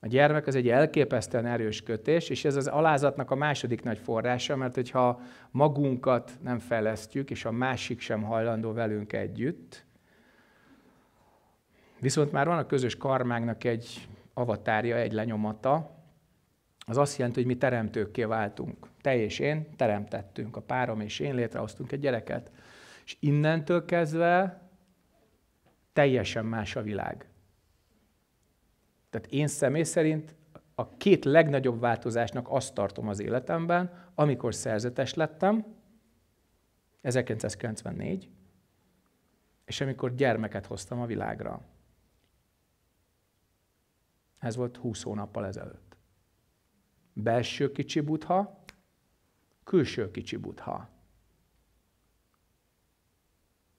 A gyermek az egy elképesztően erős kötés, és ez az alázatnak a második nagy forrása, mert hogyha magunkat nem fejlesztjük, és a másik sem hajlandó velünk együtt, viszont már van a közös karmánknak egy avatárja, egy lenyomata, az azt jelenti, hogy mi teremtőkké váltunk. Te és én teremtettünk, a párom és én létrehoztunk egy gyereket. És innentől kezdve teljesen más a világ. Tehát én személy szerint a két legnagyobb változásnak azt tartom az életemben, amikor szerzetes lettem, 1994, és amikor gyermeket hoztam a világra. Ez volt 20 hónappal ezelőtt. Belső kicsi butha, külső kicsi butha.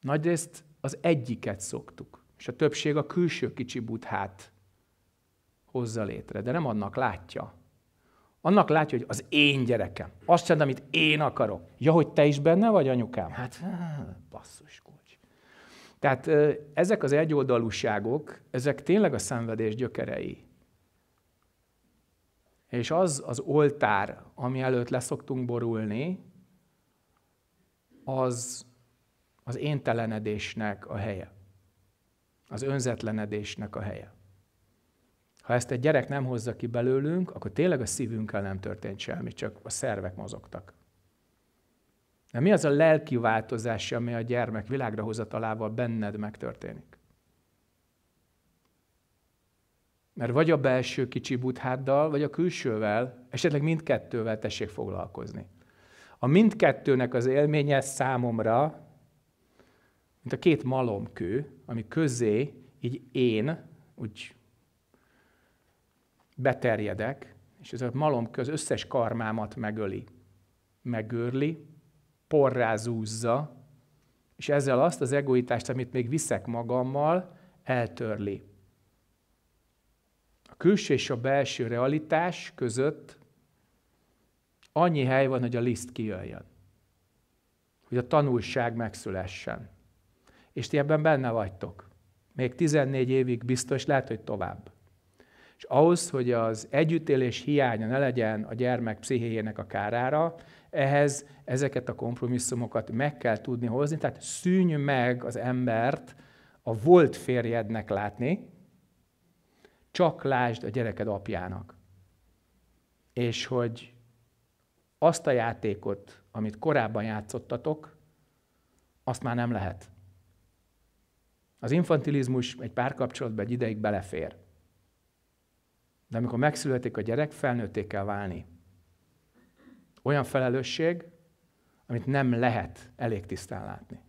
Nagyrészt az egyiket szoktuk, és a többség a külső kicsi buthát hozza létre, de nem annak látja. Annak látja, hogy az én gyerekem. Azt csinál, amit én akarok. Ja, hogy te is benne vagy, anyukám? Hát, basszus kulcs. Tehát ezek az egyoldalúságok, ezek tényleg a szenvedés gyökerei. És az az oltár, ami előtt leszoktunk borulni, az az éntelenedésnek a helye. Az önzetlenedésnek a helye. Ha ezt egy gyerek nem hozza ki belőlünk, akkor tényleg a szívünkkel nem történt semmi, csak a szervek mozogtak. De mi az a lelki változás, ami a gyermek világra hozatalával benned megtörténik? Mert vagy a belső kicsi butháddal, vagy a külsővel, esetleg mindkettővel tessék foglalkozni. A mindkettőnek az élménye számomra, mint a két malomkő, ami közé, így én, úgy beterjedek, és ez a malom köz összes karmámat megöli, megőrli, porrá és ezzel azt az egoitást, amit még viszek magammal, eltörli. A külső és a belső realitás között annyi hely van, hogy a liszt kijöjjön. Hogy a tanulság megszülessen. És ti ebben benne vagytok. Még 14 évig biztos, lehet, hogy tovább. És ahhoz, hogy az együttélés hiánya ne legyen a gyermek pszichéjének a kárára, ehhez ezeket a kompromisszumokat meg kell tudni hozni, tehát szűnj meg az embert a volt férjednek látni, csak lásd a gyereked apjának. És hogy azt a játékot, amit korábban játszottatok, azt már nem lehet. Az infantilizmus egy párkapcsolatban egy ideig belefér. De amikor megszületik a gyerek, felnőtté kell válni. Olyan felelősség, amit nem lehet elég tisztán látni.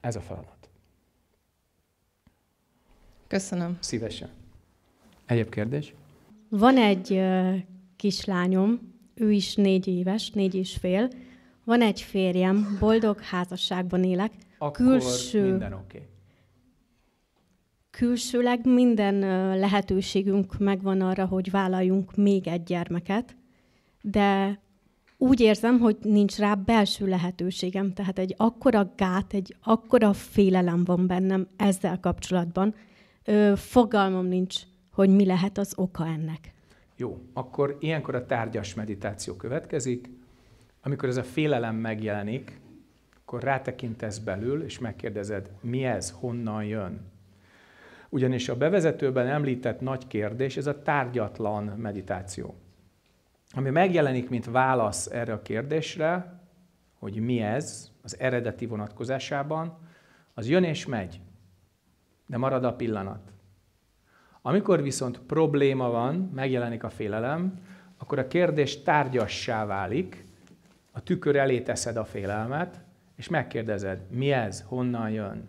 Ez a feladat. Köszönöm. Szívesen. Egyéb kérdés? Van egy kislányom, ő is négy éves, négy és fél. Van egy férjem, boldog házasságban élek. Akkor külső... minden oké. Okay külsőleg minden lehetőségünk megvan arra, hogy vállaljunk még egy gyermeket, de úgy érzem, hogy nincs rá belső lehetőségem, tehát egy akkora gát, egy akkora félelem van bennem ezzel kapcsolatban. Ö, fogalmam nincs, hogy mi lehet az oka ennek. Jó, akkor ilyenkor a tárgyas meditáció következik. Amikor ez a félelem megjelenik, akkor rátekintesz belül, és megkérdezed, mi ez, honnan jön, ugyanis a bevezetőben említett nagy kérdés, ez a tárgyatlan meditáció. Ami megjelenik, mint válasz erre a kérdésre, hogy mi ez az eredeti vonatkozásában, az jön és megy, de marad a pillanat. Amikor viszont probléma van, megjelenik a félelem, akkor a kérdés tárgyassá válik, a tükör elé teszed a félelmet, és megkérdezed, mi ez, honnan jön,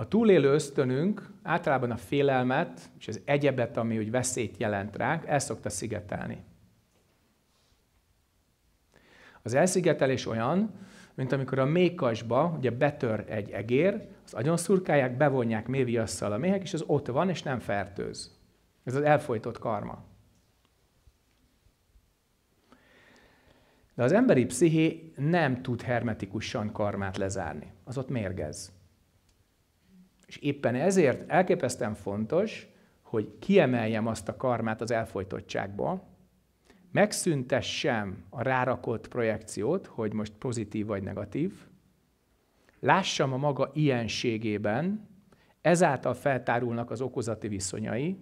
a túlélő ösztönünk általában a félelmet és az egyebet, ami úgy veszélyt jelent ránk, el szokta szigetelni. Az elszigetelés olyan, mint amikor a méhkasba ugye betör egy egér, az agyon szurkálják, bevonják méviasszal a méhek, és az ott van, és nem fertőz. Ez az elfolytott karma. De az emberi psziché nem tud hermetikusan karmát lezárni. Az ott mérgez. És éppen ezért elképesztően fontos, hogy kiemeljem azt a karmát az elfolytottságból, megszüntessem a rárakott projekciót, hogy most pozitív vagy negatív, lássam a maga ilyenségében, ezáltal feltárulnak az okozati viszonyai,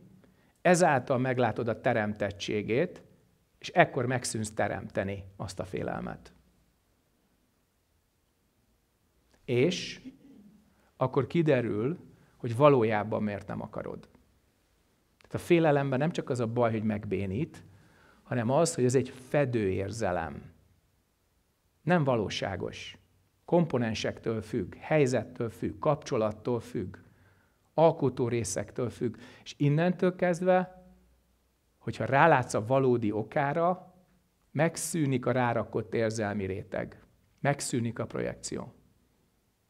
ezáltal meglátod a teremtettségét, és ekkor megszűnsz teremteni azt a félelmet. És akkor kiderül, hogy valójában miért nem akarod. Tehát a félelemben nem csak az a baj, hogy megbénít, hanem az, hogy ez egy fedő érzelem. Nem valóságos. Komponensektől függ, helyzettől függ, kapcsolattól függ, alkotó részektől függ. És innentől kezdve, hogyha rálátsz a valódi okára, megszűnik a rárakott érzelmi réteg. Megszűnik a projekció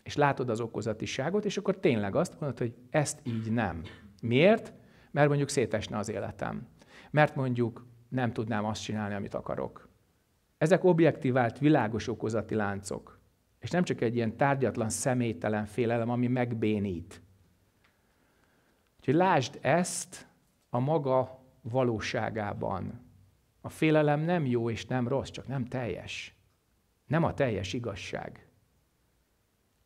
és látod az okozatiságot, és akkor tényleg azt mondod, hogy ezt így nem. Miért? Mert mondjuk szétesne az életem. Mert mondjuk nem tudnám azt csinálni, amit akarok. Ezek objektívált világos okozati láncok. És nem csak egy ilyen tárgyatlan, személytelen félelem, ami megbénít. Úgyhogy lásd ezt a maga valóságában. A félelem nem jó és nem rossz, csak nem teljes. Nem a teljes igazság.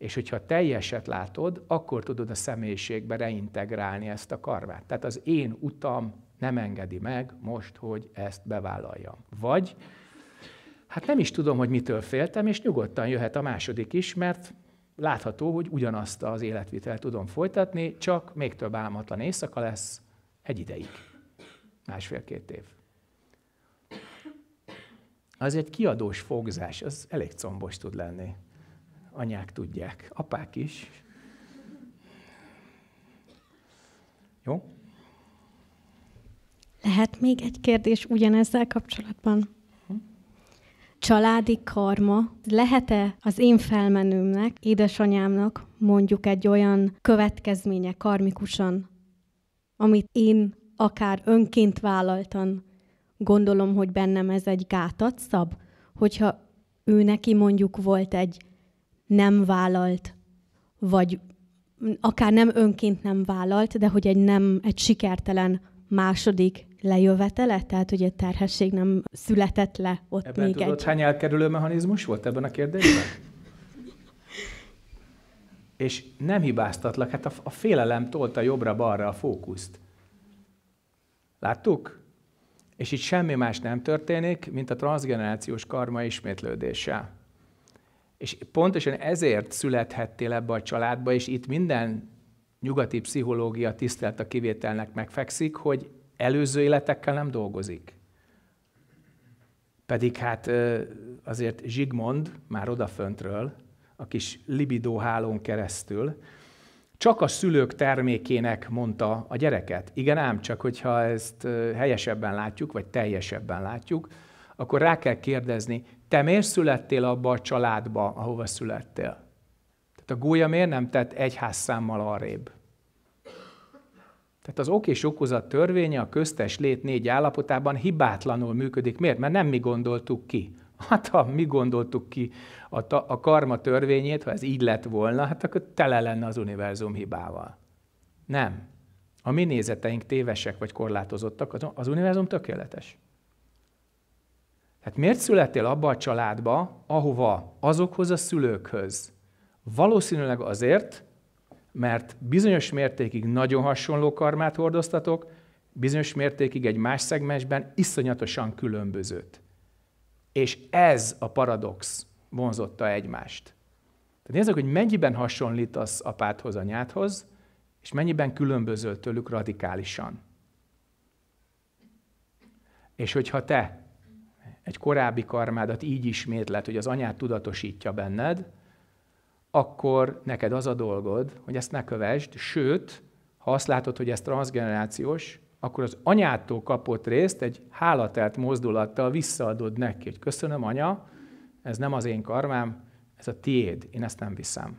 És hogyha teljeset látod, akkor tudod a személyiségbe reintegrálni ezt a karmát. Tehát az én utam nem engedi meg most, hogy ezt bevállaljam. Vagy, hát nem is tudom, hogy mitől féltem, és nyugodtan jöhet a második is, mert látható, hogy ugyanazt az életvitel tudom folytatni, csak még több álmatlan éjszaka lesz egy ideig. Másfél-két év. Az egy kiadós fogzás, az elég combos tud lenni anyák tudják, apák is. Jó? Lehet még egy kérdés ugyanezzel kapcsolatban? Családi karma lehet-e az én felmenőmnek, édesanyámnak mondjuk egy olyan következménye karmikusan, amit én akár önként vállaltan gondolom, hogy bennem ez egy gátat szab, hogyha ő neki mondjuk volt egy nem vállalt, vagy akár nem önként nem vállalt, de hogy egy nem, egy sikertelen második lejövetele, tehát hogy a terhesség nem született le ott ebben még tudod, egy... hány elkerülő mechanizmus volt ebben a kérdésben? És nem hibáztatlak, hát a, a félelem tolta jobbra-balra a fókuszt. Láttuk? És itt semmi más nem történik, mint a transgenerációs karma ismétlődése. És pontosan ezért születhettél ebbe a családba, és itt minden nyugati pszichológia tisztelt a kivételnek megfekszik, hogy előző életekkel nem dolgozik. Pedig hát azért Zsigmond már odaföntről, a kis libidó hálón keresztül, csak a szülők termékének mondta a gyereket. Igen ám, csak hogyha ezt helyesebben látjuk, vagy teljesebben látjuk, akkor rá kell kérdezni, te miért születtél abba a családba, ahova születtél? Tehát a gólya miért nem tett egy házszámmal arrébb? Tehát az ok és okozat törvénye a köztes lét négy állapotában hibátlanul működik. Miért? Mert nem mi gondoltuk ki. Hát ha mi gondoltuk ki a, ta, a karma törvényét, ha ez így lett volna, hát akkor tele lenne az univerzum hibával. Nem. A mi nézeteink tévesek vagy korlátozottak, az, az univerzum tökéletes. Hát miért születtél abba a családba, ahova azokhoz a szülőkhöz? Valószínűleg azért, mert bizonyos mértékig nagyon hasonló karmát hordoztatok, bizonyos mértékig egy más szegmensben iszonyatosan különbözőt. És ez a paradox vonzotta egymást. Tehát nézzük, hogy mennyiben hasonlítasz apádhoz, anyádhoz, és mennyiben különbözöl tőlük radikálisan. És hogyha te egy korábbi karmádat így ismétled, hogy az anyát tudatosítja benned, akkor neked az a dolgod, hogy ezt ne kövesd, sőt, ha azt látod, hogy ez transgenerációs, akkor az anyától kapott részt egy hálatelt mozdulattal visszaadod neki, hogy köszönöm, anya, ez nem az én karmám, ez a tiéd, én ezt nem viszem.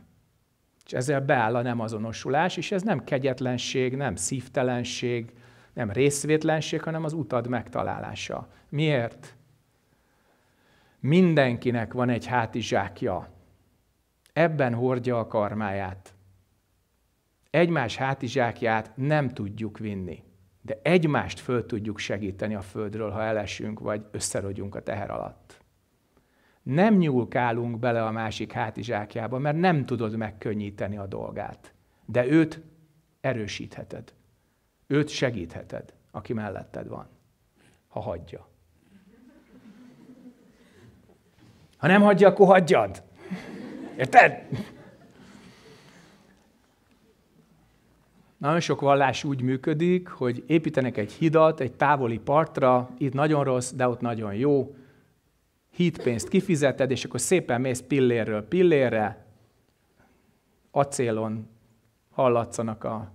És ezzel beáll a nem azonosulás, és ez nem kegyetlenség, nem szívtelenség, nem részvétlenség, hanem az utad megtalálása. Miért? Mindenkinek van egy hátizsákja. Ebben hordja a karmáját. Egymás hátizsákját nem tudjuk vinni, de egymást föl tudjuk segíteni a földről, ha elesünk, vagy összerogyunk a teher alatt. Nem nyúlkálunk bele a másik hátizsákjába, mert nem tudod megkönnyíteni a dolgát. De őt erősítheted. Őt segítheted, aki melletted van, ha hagyja. Ha nem hagyja, akkor hagyjad. Érted? Nagyon sok vallás úgy működik, hogy építenek egy hidat egy távoli partra, itt nagyon rossz, de ott nagyon jó. Hídpénzt kifizeted, és akkor szépen mész pillérről pillérre, acélon hallatszanak a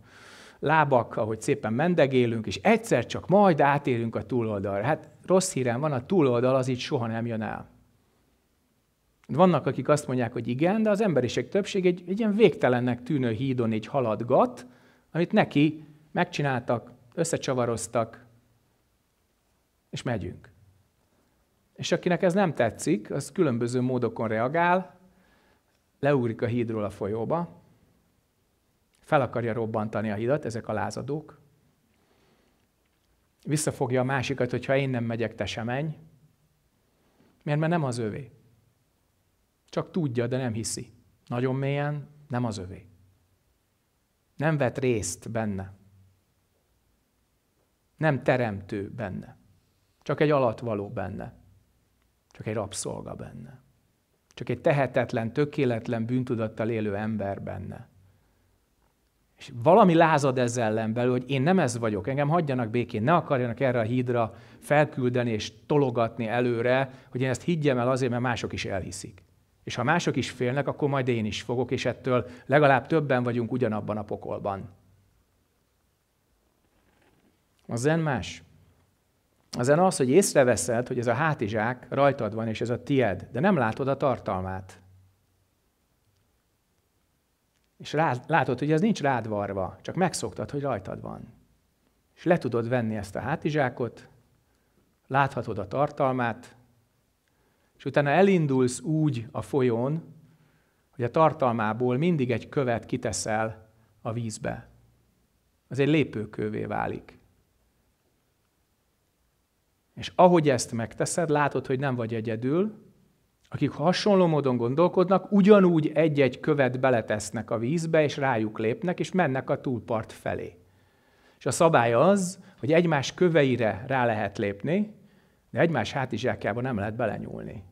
lábak, ahogy szépen mendegélünk, és egyszer csak majd átérünk a túloldalra. Hát rossz hírem van, a túloldal az itt soha nem jön el. Vannak, akik azt mondják, hogy igen, de az emberiség többség egy, egy ilyen végtelennek tűnő hídon így haladgat, amit neki megcsináltak, összecsavaroztak, és megyünk. És akinek ez nem tetszik, az különböző módokon reagál, leúrik a hídról a folyóba, fel akarja robbantani a hidat, ezek a lázadók, visszafogja a másikat, hogyha én nem megyek, te sem menj, mert, mert nem az övé csak tudja, de nem hiszi. Nagyon mélyen nem az övé. Nem vett részt benne. Nem teremtő benne. Csak egy alatvaló benne. Csak egy rabszolga benne. Csak egy tehetetlen, tökéletlen bűntudattal élő ember benne. És valami lázad ezzel ellen belül, hogy én nem ez vagyok, engem hagyjanak békén, ne akarjanak erre a hídra felküldeni és tologatni előre, hogy én ezt higgyem el azért, mert mások is elhiszik. És ha mások is félnek, akkor majd én is fogok, és ettől legalább többen vagyunk ugyanabban a pokolban. A zen más. A zen az, hogy észreveszed, hogy ez a hátizsák rajtad van, és ez a tied, de nem látod a tartalmát. És rád, látod, hogy ez nincs rád varva, csak megszoktad, hogy rajtad van. És le tudod venni ezt a hátizsákot, láthatod a tartalmát, és utána elindulsz úgy a folyón, hogy a tartalmából mindig egy követ kiteszel a vízbe. Az egy lépőkővé válik. És ahogy ezt megteszed, látod, hogy nem vagy egyedül, akik hasonló módon gondolkodnak, ugyanúgy egy-egy követ beletesznek a vízbe, és rájuk lépnek, és mennek a túlpart felé. És a szabály az, hogy egymás köveire rá lehet lépni, de egymás hátizsákjába nem lehet belenyúlni.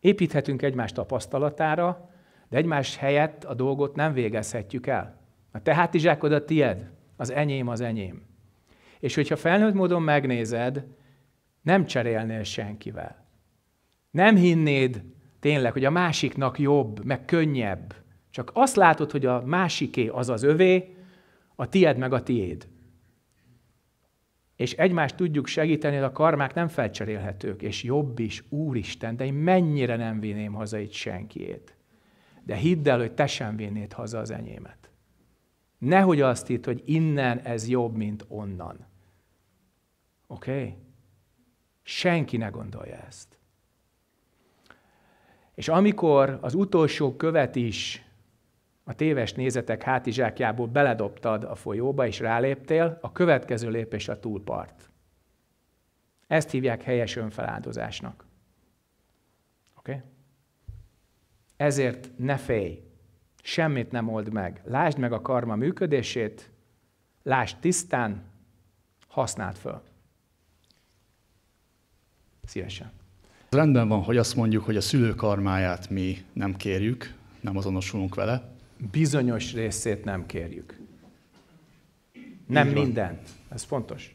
Építhetünk egymás tapasztalatára, de egymás helyett a dolgot nem végezhetjük el. A te hátizsákod a tied, az enyém az enyém. És hogyha felnőtt módon megnézed, nem cserélnél senkivel. Nem hinnéd tényleg, hogy a másiknak jobb, meg könnyebb. Csak azt látod, hogy a másiké az az övé, a tied meg a tiéd és egymást tudjuk segíteni, a karmák nem felcserélhetők, és jobb is, Úristen, de én mennyire nem vinném haza itt senkiét. De hidd el, hogy te sem vinnéd haza az enyémet. Nehogy azt itt, hogy innen ez jobb, mint onnan. Oké? Okay? Senki ne gondolja ezt. És amikor az utolsó követ is a téves nézetek hátizsákjából beledobtad a folyóba, és ráléptél, a következő lépés a túlpart. Ezt hívják helyes önfeláldozásnak. Oké? Okay? Ezért ne félj, semmit nem old meg. Lásd meg a karma működését, lásd tisztán, használd föl. Szívesen. Rendben van, hogy azt mondjuk, hogy a szülő karmáját mi nem kérjük, nem azonosulunk vele, bizonyos részét nem kérjük. Nem Így mindent. Van. Ez fontos.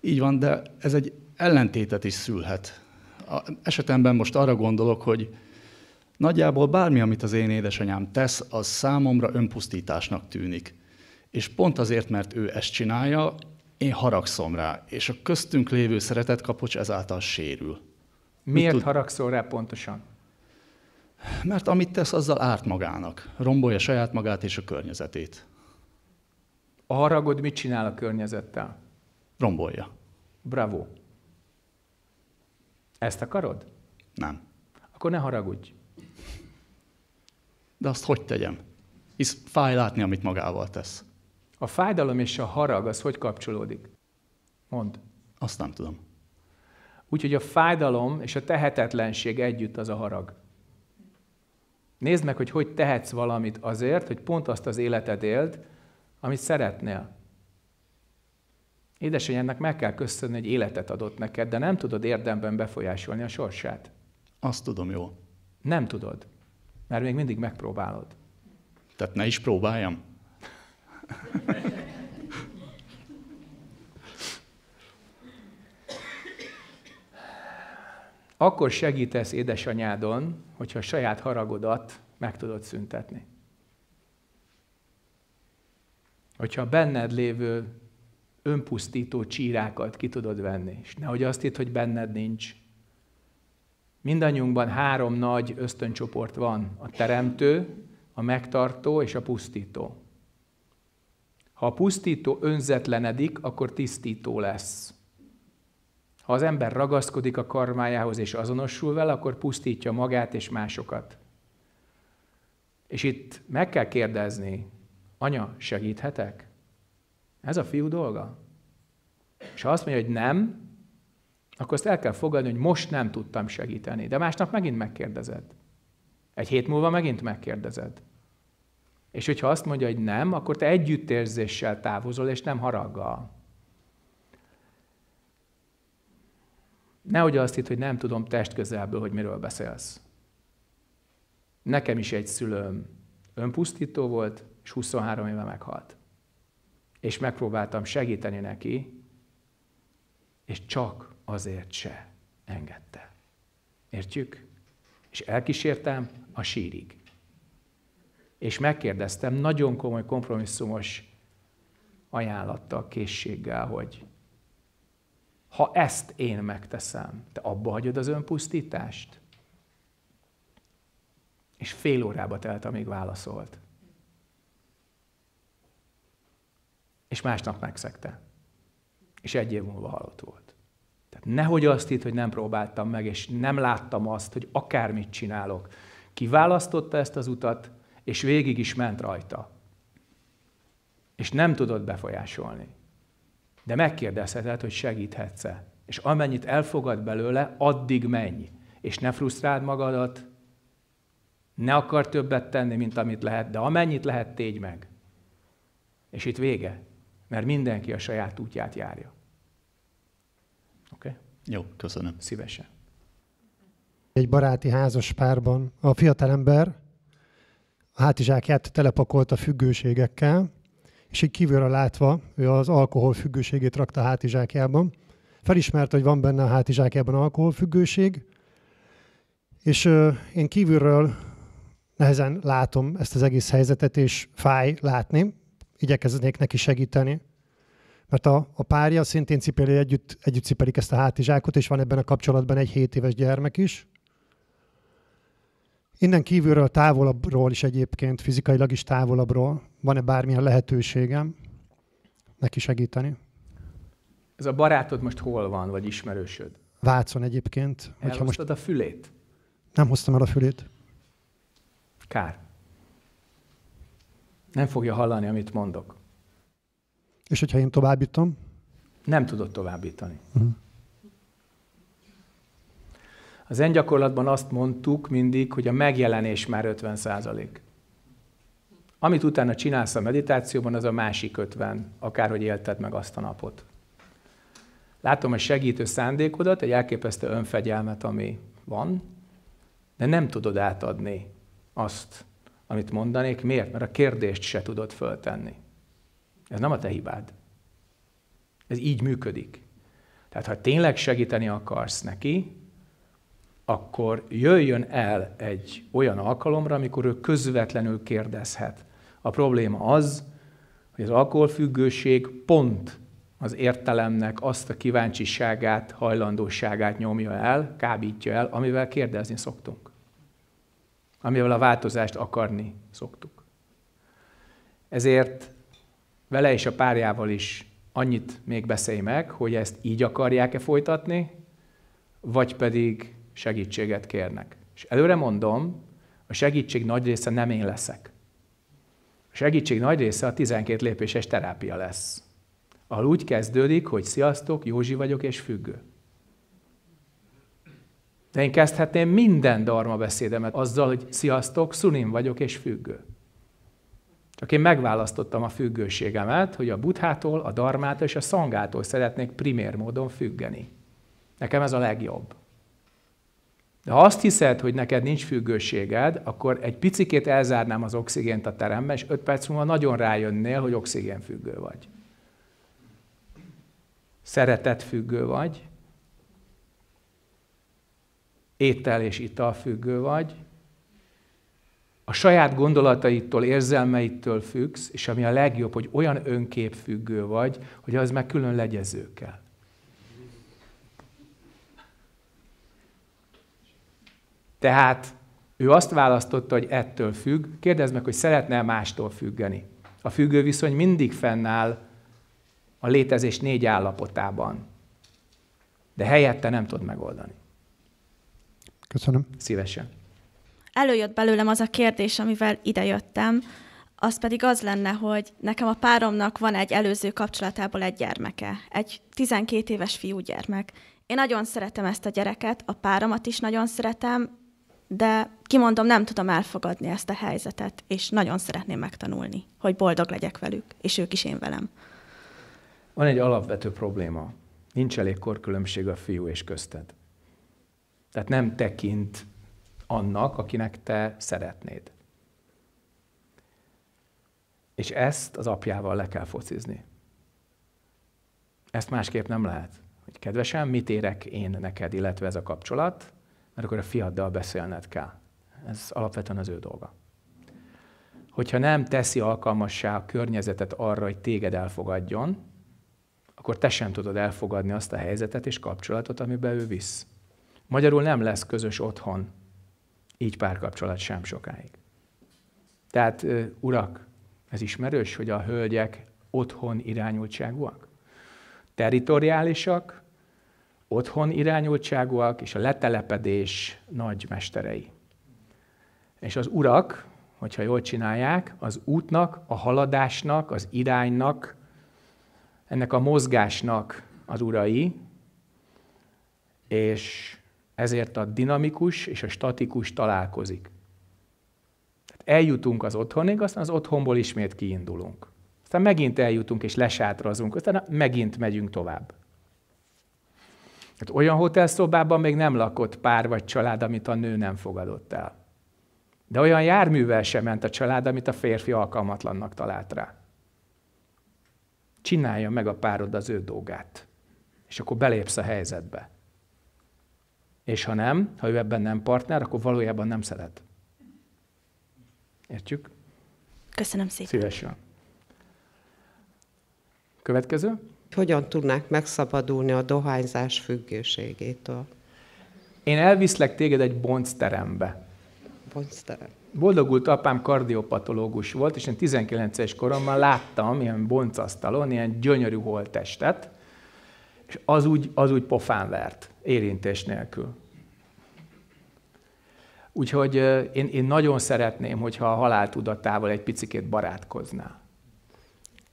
Így van, de ez egy ellentétet is szülhet. A esetemben most arra gondolok, hogy nagyjából bármi, amit az én édesanyám tesz, az számomra önpusztításnak tűnik. És pont azért, mert ő ezt csinálja, én haragszom rá, és a köztünk lévő szeretet kapocs ezáltal sérül. Miért tud... haragszol rá pontosan? Mert amit tesz, azzal árt magának. Rombolja saját magát és a környezetét. A haragod mit csinál a környezettel? Rombolja. Bravo. Ezt akarod? Nem. Akkor ne haragudj. De azt hogy tegyem? Hisz fáj látni, amit magával tesz. A fájdalom és a harag, az hogy kapcsolódik? Mond. Azt nem tudom. Úgyhogy a fájdalom és a tehetetlenség együtt az a harag. Nézd meg, hogy hogy tehetsz valamit azért, hogy pont azt az életed éld, amit szeretnél. ennek meg kell köszönni, hogy életet adott neked, de nem tudod érdemben befolyásolni a sorsát. Azt tudom jó. Nem tudod, mert még mindig megpróbálod. Tehát ne is próbáljam. akkor segítesz édesanyádon, hogyha a saját haragodat meg tudod szüntetni. Hogyha benned lévő önpusztító csírákat ki tudod venni, és nehogy azt itt, hogy benned nincs. Mindannyiunkban három nagy ösztöncsoport van, a teremtő, a megtartó és a pusztító. Ha a pusztító önzetlenedik, akkor tisztító lesz. Ha az ember ragaszkodik a karmájához és azonosul vele, akkor pusztítja magát és másokat. És itt meg kell kérdezni, anya, segíthetek? Ez a fiú dolga. És ha azt mondja, hogy nem, akkor azt el kell fogadni, hogy most nem tudtam segíteni. De másnap megint megkérdezed. Egy hét múlva megint megkérdezed. És hogyha azt mondja, hogy nem, akkor te együttérzéssel távozol, és nem haraggal. Nehogy azt hitt, hogy nem tudom test közelből, hogy miről beszélsz. Nekem is egy szülőm önpusztító volt, és 23 éve meghalt. És megpróbáltam segíteni neki, és csak azért se engedte. Értjük? És elkísértem a sírig. És megkérdeztem nagyon komoly kompromisszumos ajánlattal, készséggel, hogy ha ezt én megteszem, te abba hagyod az önpusztítást? És fél órába telt, amíg válaszolt. És másnap megszegte. És egy év múlva halott volt. Tehát nehogy azt itt, hogy nem próbáltam meg, és nem láttam azt, hogy akármit csinálok. Kiválasztotta ezt az utat, és végig is ment rajta. És nem tudott befolyásolni. De megkérdezheted, hogy segíthetsz-e. És amennyit elfogad belőle, addig menj. És ne frusztráld magadat, ne akar többet tenni, mint amit lehet, de amennyit lehet, tégy meg. És itt vége, mert mindenki a saját útját járja. Oké? Okay? Jó, köszönöm. Szívesen. Egy baráti házas párban a fiatalember a hátizsákját telepakolt a függőségekkel, és így kívülről látva, ő az alkoholfüggőségét rakta a hátizsákjában. Felismerte, hogy van benne a hátizsákjában alkoholfüggőség, és én kívülről nehezen látom ezt az egész helyzetet, és fáj látni, igyekeznék neki segíteni. Mert a, a párja szintén cipeli, együtt, együtt cipelik ezt a hátizsákot, és van ebben a kapcsolatban egy 7 éves gyermek is. Innen kívülről távolabbról is egyébként, fizikailag is távolabbról van-e bármilyen lehetőségem neki segíteni? Ez a barátod most hol van, vagy ismerősöd? Vácon egyébként. Elhoztad most... a fülét? Nem hoztam el a fülét. Kár. Nem fogja hallani, amit mondok. És hogyha én továbbítom? Nem tudod továbbítani. Uh-huh. Az én gyakorlatban azt mondtuk mindig, hogy a megjelenés már 50 százalék. Amit utána csinálsz a meditációban, az a másik 50, akárhogy élted meg azt a napot. Látom a segítő szándékodat, egy elképesztő önfegyelmet, ami van, de nem tudod átadni azt, amit mondanék. Miért? Mert a kérdést se tudod föltenni. Ez nem a te hibád. Ez így működik. Tehát ha tényleg segíteni akarsz neki, akkor jöjjön el egy olyan alkalomra, amikor ő közvetlenül kérdezhet. A probléma az, hogy az alkoholfüggőség pont az értelemnek azt a kíváncsiságát, hajlandóságát nyomja el, kábítja el, amivel kérdezni szoktunk. Amivel a változást akarni szoktuk. Ezért vele és a párjával is annyit még beszélj meg, hogy ezt így akarják-e folytatni, vagy pedig segítséget kérnek. És előre mondom, a segítség nagy része nem én leszek. A segítség nagy része a 12 lépéses terápia lesz. Ahol úgy kezdődik, hogy sziasztok, Józsi vagyok és függő. De én kezdhetném minden darma beszédemet azzal, hogy sziasztok, szunim vagyok és függő. Csak én megválasztottam a függőségemet, hogy a buthától, a darmától és a szangától szeretnék primér módon függeni. Nekem ez a legjobb. De ha azt hiszed, hogy neked nincs függőséged, akkor egy picikét elzárnám az oxigént a teremben, és öt perc múlva nagyon rájönnél, hogy oxigénfüggő vagy. Szeretet függő vagy, étel és ital függő vagy, a saját gondolataitól, érzelmeittől függsz, és ami a legjobb, hogy olyan önkép függő vagy, hogy az meg külön legyező kell. Tehát ő azt választotta, hogy ettől függ. Kérdezd meg, hogy szeretne mástól függeni. A függő viszony mindig fennáll a létezés négy állapotában. De helyette nem tud megoldani. Köszönöm. Szívesen. Előjött belőlem az a kérdés, amivel idejöttem, az pedig az lenne, hogy nekem a páromnak van egy előző kapcsolatából egy gyermeke, egy 12 éves fiúgyermek. Én nagyon szeretem ezt a gyereket, a páromat is nagyon szeretem, de kimondom, nem tudom elfogadni ezt a helyzetet, és nagyon szeretném megtanulni, hogy boldog legyek velük, és ők is én velem. Van egy alapvető probléma. Nincs elég korkülönbség a fiú és közted. Tehát nem tekint annak, akinek te szeretnéd. És ezt az apjával le kell focizni. Ezt másképp nem lehet. Hogy kedvesem, mit érek én neked, illetve ez a kapcsolat, mert akkor a fiaddal beszélned kell. Ez alapvetően az ő dolga. Hogyha nem teszi alkalmassá a környezetet arra, hogy téged elfogadjon, akkor te sem tudod elfogadni azt a helyzetet és kapcsolatot, amiben ő visz. Magyarul nem lesz közös otthon, így párkapcsolat sem sokáig. Tehát, urak, ez ismerős, hogy a hölgyek otthon irányultságúak? Territoriálisak, otthon irányultságúak, és a letelepedés nagy mesterei. És az urak, hogyha jól csinálják, az útnak, a haladásnak, az iránynak, ennek a mozgásnak az urai, és ezért a dinamikus és a statikus találkozik. Tehát eljutunk az otthonig, aztán az otthonból ismét kiindulunk. Aztán megint eljutunk és lesátrazunk, aztán megint megyünk tovább. Tehát olyan hotelszobában még nem lakott pár vagy család, amit a nő nem fogadott el. De olyan járművel sem ment a család, amit a férfi alkalmatlannak talált rá. Csinálja meg a párod az ő dolgát. És akkor belépsz a helyzetbe. És ha nem, ha ő ebben nem partner, akkor valójában nem szeret. Értjük? Köszönöm szépen. Szívesen. Következő? Hogy hogyan tudnák megszabadulni a dohányzás függőségétől. Én elviszlek téged egy boncterembe. Boncterem. Boldogult apám kardiopatológus volt, és én 19 es koromban láttam ilyen boncasztalon, ilyen gyönyörű holttestet, és az úgy, az úgy pofán vert, érintés nélkül. Úgyhogy én, én nagyon szeretném, hogyha a haláltudatával egy picikét barátkoznál.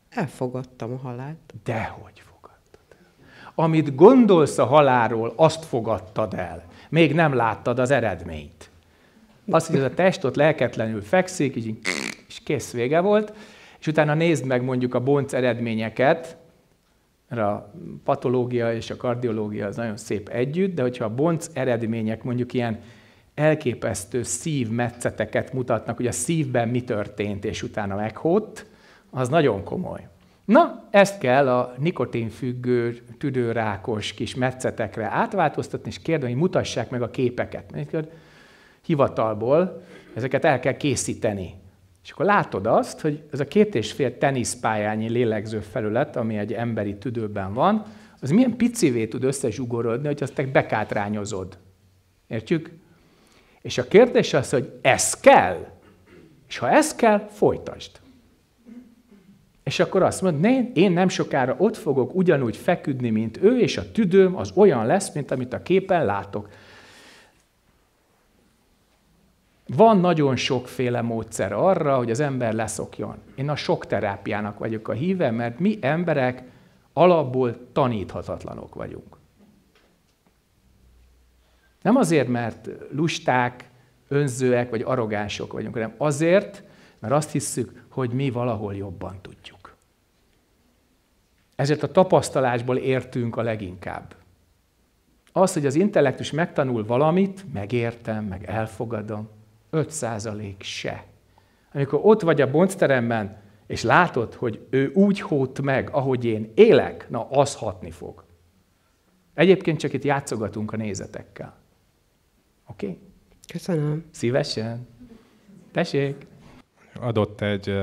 Elfogadtam a halált. Dehogy fogadtad el. Amit gondolsz a halálról, azt fogadtad el. Még nem láttad az eredményt. Azt, hogy ez a test ott lelketlenül fekszik, így, és kész vége volt, és utána nézd meg mondjuk a bonc eredményeket, mert a patológia és a kardiológia az nagyon szép együtt, de hogyha a bonc eredmények mondjuk ilyen elképesztő szívmetszeteket mutatnak, hogy a szívben mi történt, és utána meghott, az nagyon komoly. Na, ezt kell a nikotinfüggő, tüdőrákos kis metszetekre átváltoztatni, és kérdezni, hogy mutassák meg a képeket. Mert hivatalból ezeket el kell készíteni. És akkor látod azt, hogy ez a két és fél teniszpályányi lélegző felület, ami egy emberi tüdőben van, az milyen picivé tud összezsugorodni, hogy azt te bekátrányozod. Értjük? És a kérdés az, hogy ez kell. És ha ez kell, folytasd. És akkor azt mond, ne, én nem sokára ott fogok ugyanúgy feküdni, mint ő, és a tüdőm az olyan lesz, mint amit a képen látok. Van nagyon sokféle módszer arra, hogy az ember leszokjon. Én a sok terápiának vagyok a híve, mert mi emberek alapból taníthatatlanok vagyunk. Nem azért, mert lusták, önzőek vagy arrogánsok vagyunk, hanem azért, mert azt hisszük, hogy mi valahol jobban tudjuk. Ezért a tapasztalásból értünk a leginkább. Az, hogy az intellektus megtanul valamit, megértem, meg elfogadom, 5% se. Amikor ott vagy a boncteremben, és látod, hogy ő úgy hót meg, ahogy én élek, na az hatni fog. Egyébként csak itt játszogatunk a nézetekkel. Oké? Okay? Köszönöm. Szívesen. Tessék. Adott egy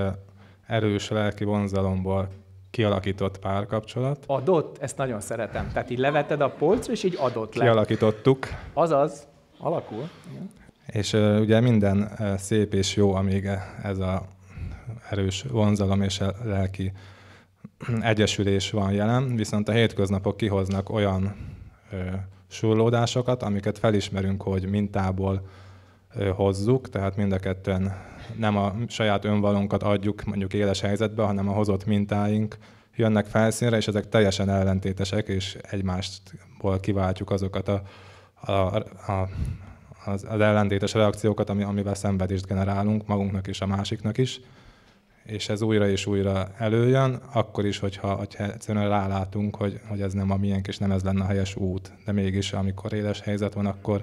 erős lelki vonzalomból kialakított párkapcsolat. Adott, ezt nagyon szeretem. Tehát így levetted a polcra, és így adott le. Kialakítottuk. Azaz, alakul. Igen. És uh, ugye minden uh, szép és jó, amíg e, ez a erős vonzalom és a lelki egyesülés van jelen, viszont a hétköznapok kihoznak olyan ö, uh, surlódásokat, amiket felismerünk, hogy mintából hozzuk, tehát mind a ketten nem a saját önvalónkat adjuk mondjuk éles helyzetbe, hanem a hozott mintáink jönnek felszínre, és ezek teljesen ellentétesek, és egymástból kiváltjuk azokat a, a, a, az, az ellentétes reakciókat, ami, amivel szenvedést generálunk magunknak és a másiknak is, és ez újra és újra előjön, akkor is, hogyha, hogyha egyszerűen rálátunk, hogy, hogy ez nem a miénk, és nem ez lenne a helyes út, de mégis amikor éles helyzet van, akkor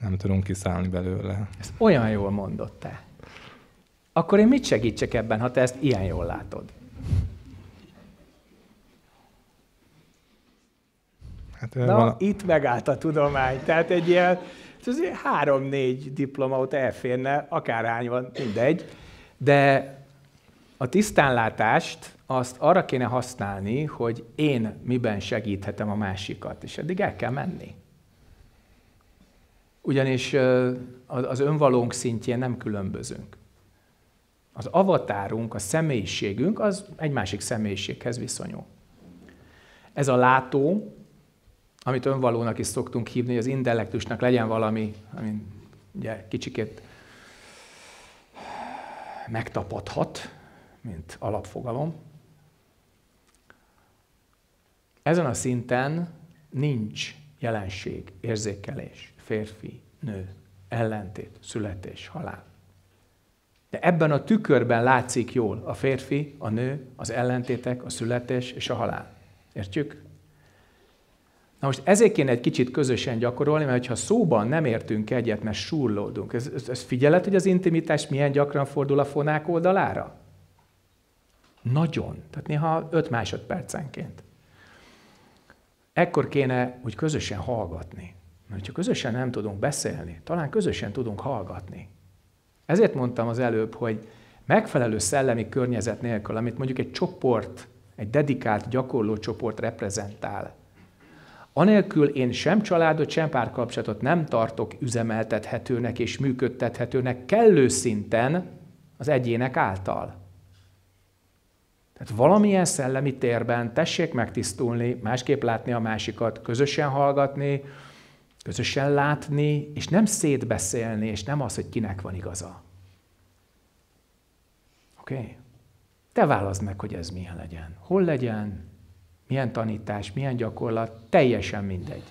nem tudunk kiszállni belőle. Ezt olyan jól mondott te. Akkor én mit segítsek ebben, ha te ezt ilyen jól látod? Hát, Na, van... itt megállt a tudomány. Tehát egy ilyen három-négy diploma ott elférne, akárhány van, mindegy. De a tisztánlátást azt arra kéne használni, hogy én miben segíthetem a másikat, és eddig el kell menni. Ugyanis az önvalónk szintjén nem különbözünk. Az avatárunk, a személyiségünk az egy másik személyiséghez viszonyul. Ez a látó, amit önvalónak is szoktunk hívni, hogy az intellektusnak legyen valami, ami ugye kicsikét megtapadhat, mint alapfogalom. Ezen a szinten nincs jelenség, érzékelés férfi, nő, ellentét, születés, halál. De ebben a tükörben látszik jól a férfi, a nő, az ellentétek, a születés és a halál. Értjük? Na most ezért kéne egy kicsit közösen gyakorolni, mert ha szóban nem értünk egyet, mert súrlódunk. Ez, ez, ez figyelet, hogy az intimitás milyen gyakran fordul a fonák oldalára? Nagyon. Tehát néha 5 másodpercenként. Ekkor kéne úgy közösen hallgatni. Mert ha közösen nem tudunk beszélni, talán közösen tudunk hallgatni. Ezért mondtam az előbb, hogy megfelelő szellemi környezet nélkül, amit mondjuk egy csoport, egy dedikált gyakorló csoport reprezentál, anélkül én sem családot, sem párkapcsolatot nem tartok üzemeltethetőnek és működtethetőnek kellő szinten az egyének által. Tehát valamilyen szellemi térben tessék megtisztulni, másképp látni a másikat, közösen hallgatni, Közösen látni, és nem szétbeszélni, és nem az, hogy kinek van igaza. Oké? Okay? Te válaszd meg, hogy ez milyen legyen. Hol legyen, milyen tanítás, milyen gyakorlat, teljesen mindegy.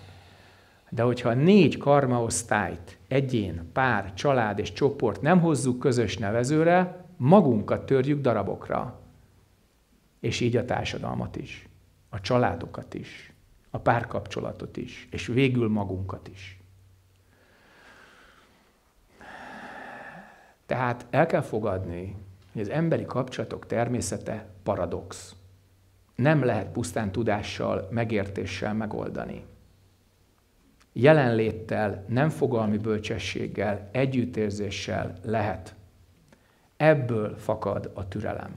De hogyha négy karmaosztályt, egyén, pár, család és csoport nem hozzuk közös nevezőre, magunkat törjük darabokra. És így a társadalmat is, a családokat is, a párkapcsolatot is, és végül magunkat is. Tehát el kell fogadni, hogy az emberi kapcsolatok természete paradox. Nem lehet pusztán tudással, megértéssel megoldani. Jelenléttel, nem fogalmi bölcsességgel, együttérzéssel lehet. Ebből fakad a türelem.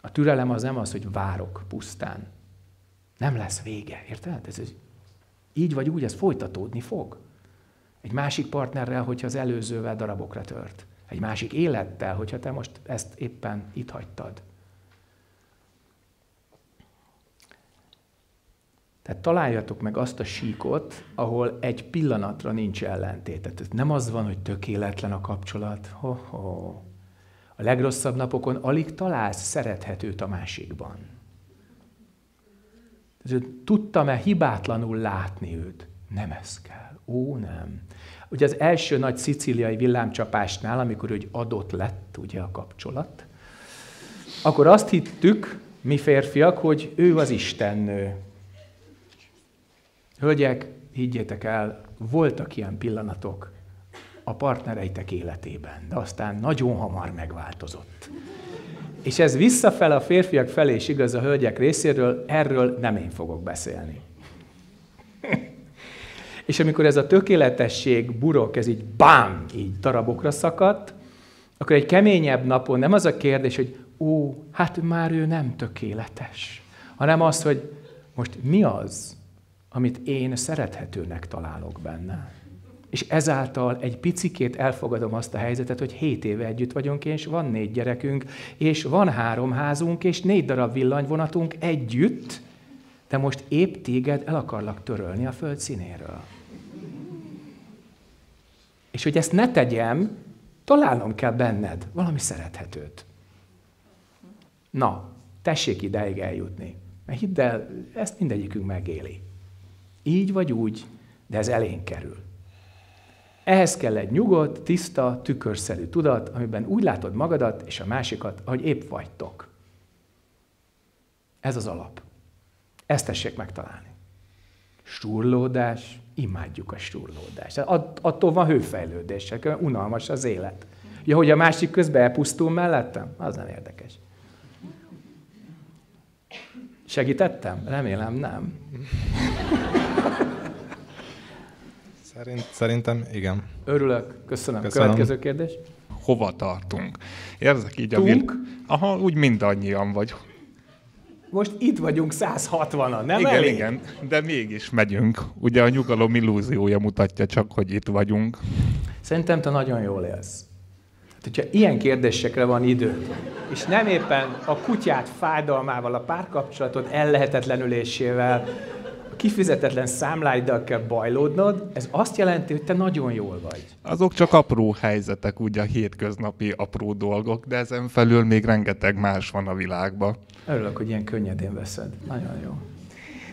A türelem az nem az, hogy várok pusztán, nem lesz vége, érted? Ez, ez így vagy úgy, ez folytatódni fog. Egy másik partnerrel, hogyha az előzővel darabokra tört. Egy másik élettel, hogyha te most ezt éppen itt hagytad. Tehát találjatok meg azt a síkot, ahol egy pillanatra nincs ellentét. Tehát nem az van, hogy tökéletlen a kapcsolat. Ho-ho. A legrosszabb napokon alig találsz szerethetőt a másikban. És tudtam-e hibátlanul látni őt? Nem ez kell. Ó, nem. Ugye az első nagy szicíliai villámcsapásnál, amikor úgy adott lett ugye a kapcsolat, akkor azt hittük, mi férfiak, hogy ő az Istennő. Hölgyek, higgyétek el, voltak ilyen pillanatok a partnereitek életében, de aztán nagyon hamar megváltozott. És ez visszafel a férfiak felé is igaz a hölgyek részéről, erről nem én fogok beszélni. és amikor ez a tökéletesség burok, ez így bám, így darabokra szakadt, akkor egy keményebb napon nem az a kérdés, hogy ó, hát már ő nem tökéletes, hanem az, hogy most mi az, amit én szerethetőnek találok benne és ezáltal egy picikét elfogadom azt a helyzetet, hogy 7 éve együtt vagyunk, és van négy gyerekünk, és van három házunk, és négy darab villanyvonatunk együtt, de most épp téged el akarlak törölni a föld színéről. És hogy ezt ne tegyem, találnom kell benned valami szerethetőt. Na, tessék ideig eljutni. Mert hidd el, ezt mindegyikünk megéli. Így vagy úgy, de ez elénk kerül. Ehhez kell egy nyugodt, tiszta, tükörszerű tudat, amiben úgy látod magadat és a másikat, ahogy épp vagytok. Ez az alap. Ezt tessék megtalálni. Sturlódás, imádjuk a sturlódást. Hát At- attól van hőfejlődés, hát unalmas az élet. Ja, hogy a másik közben elpusztul mellettem? Az nem érdekes. Segítettem? Remélem nem. Szerint, szerintem igen. Örülök, köszönöm. köszönöm. Következő kérdés. Hova tartunk? Érzek így Tunk? a vil... Aha, úgy mindannyian vagy. Most itt vagyunk 160-an, nem igen, elég? Igen, de mégis megyünk. Ugye a nyugalom illúziója mutatja csak, hogy itt vagyunk. Szerintem te nagyon jól élsz. Hát, hogyha ilyen kérdésekre van idő, és nem éppen a kutyát fájdalmával, a párkapcsolatod ellehetetlenülésével, kifizetetlen számláiddal kell bajlódnod, ez azt jelenti, hogy te nagyon jól vagy. Azok csak apró helyzetek, ugye a hétköznapi apró dolgok, de ezen felül még rengeteg más van a világban. Örülök, hogy ilyen könnyedén veszed. Nagyon jó.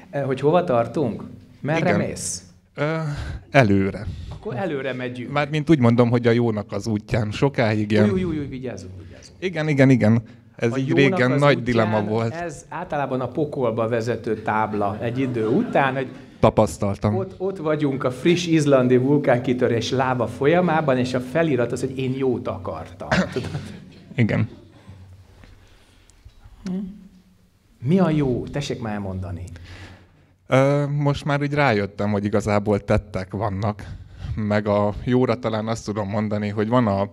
E, hogy hova tartunk? Merre Igen. mész? Ö, e, előre. Akkor előre megyünk. Mármint úgy mondom, hogy a jónak az útján sokáig ilyen... Új, új, új, vigyázzunk, vigyázzunk. Igen, igen, igen. Ez a így régen nagy útján, dilema volt. Ez általában a pokolba vezető tábla egy idő után, hogy tapasztaltam. Ott, ott vagyunk a friss izlandi vulkánkitörés lába folyamában, és a felirat az, hogy én jót akartam. Tudod? Igen. Mi a jó? Tessék már elmondani. Ö, most már úgy rájöttem, hogy igazából tettek vannak. Meg a jóra talán azt tudom mondani, hogy van a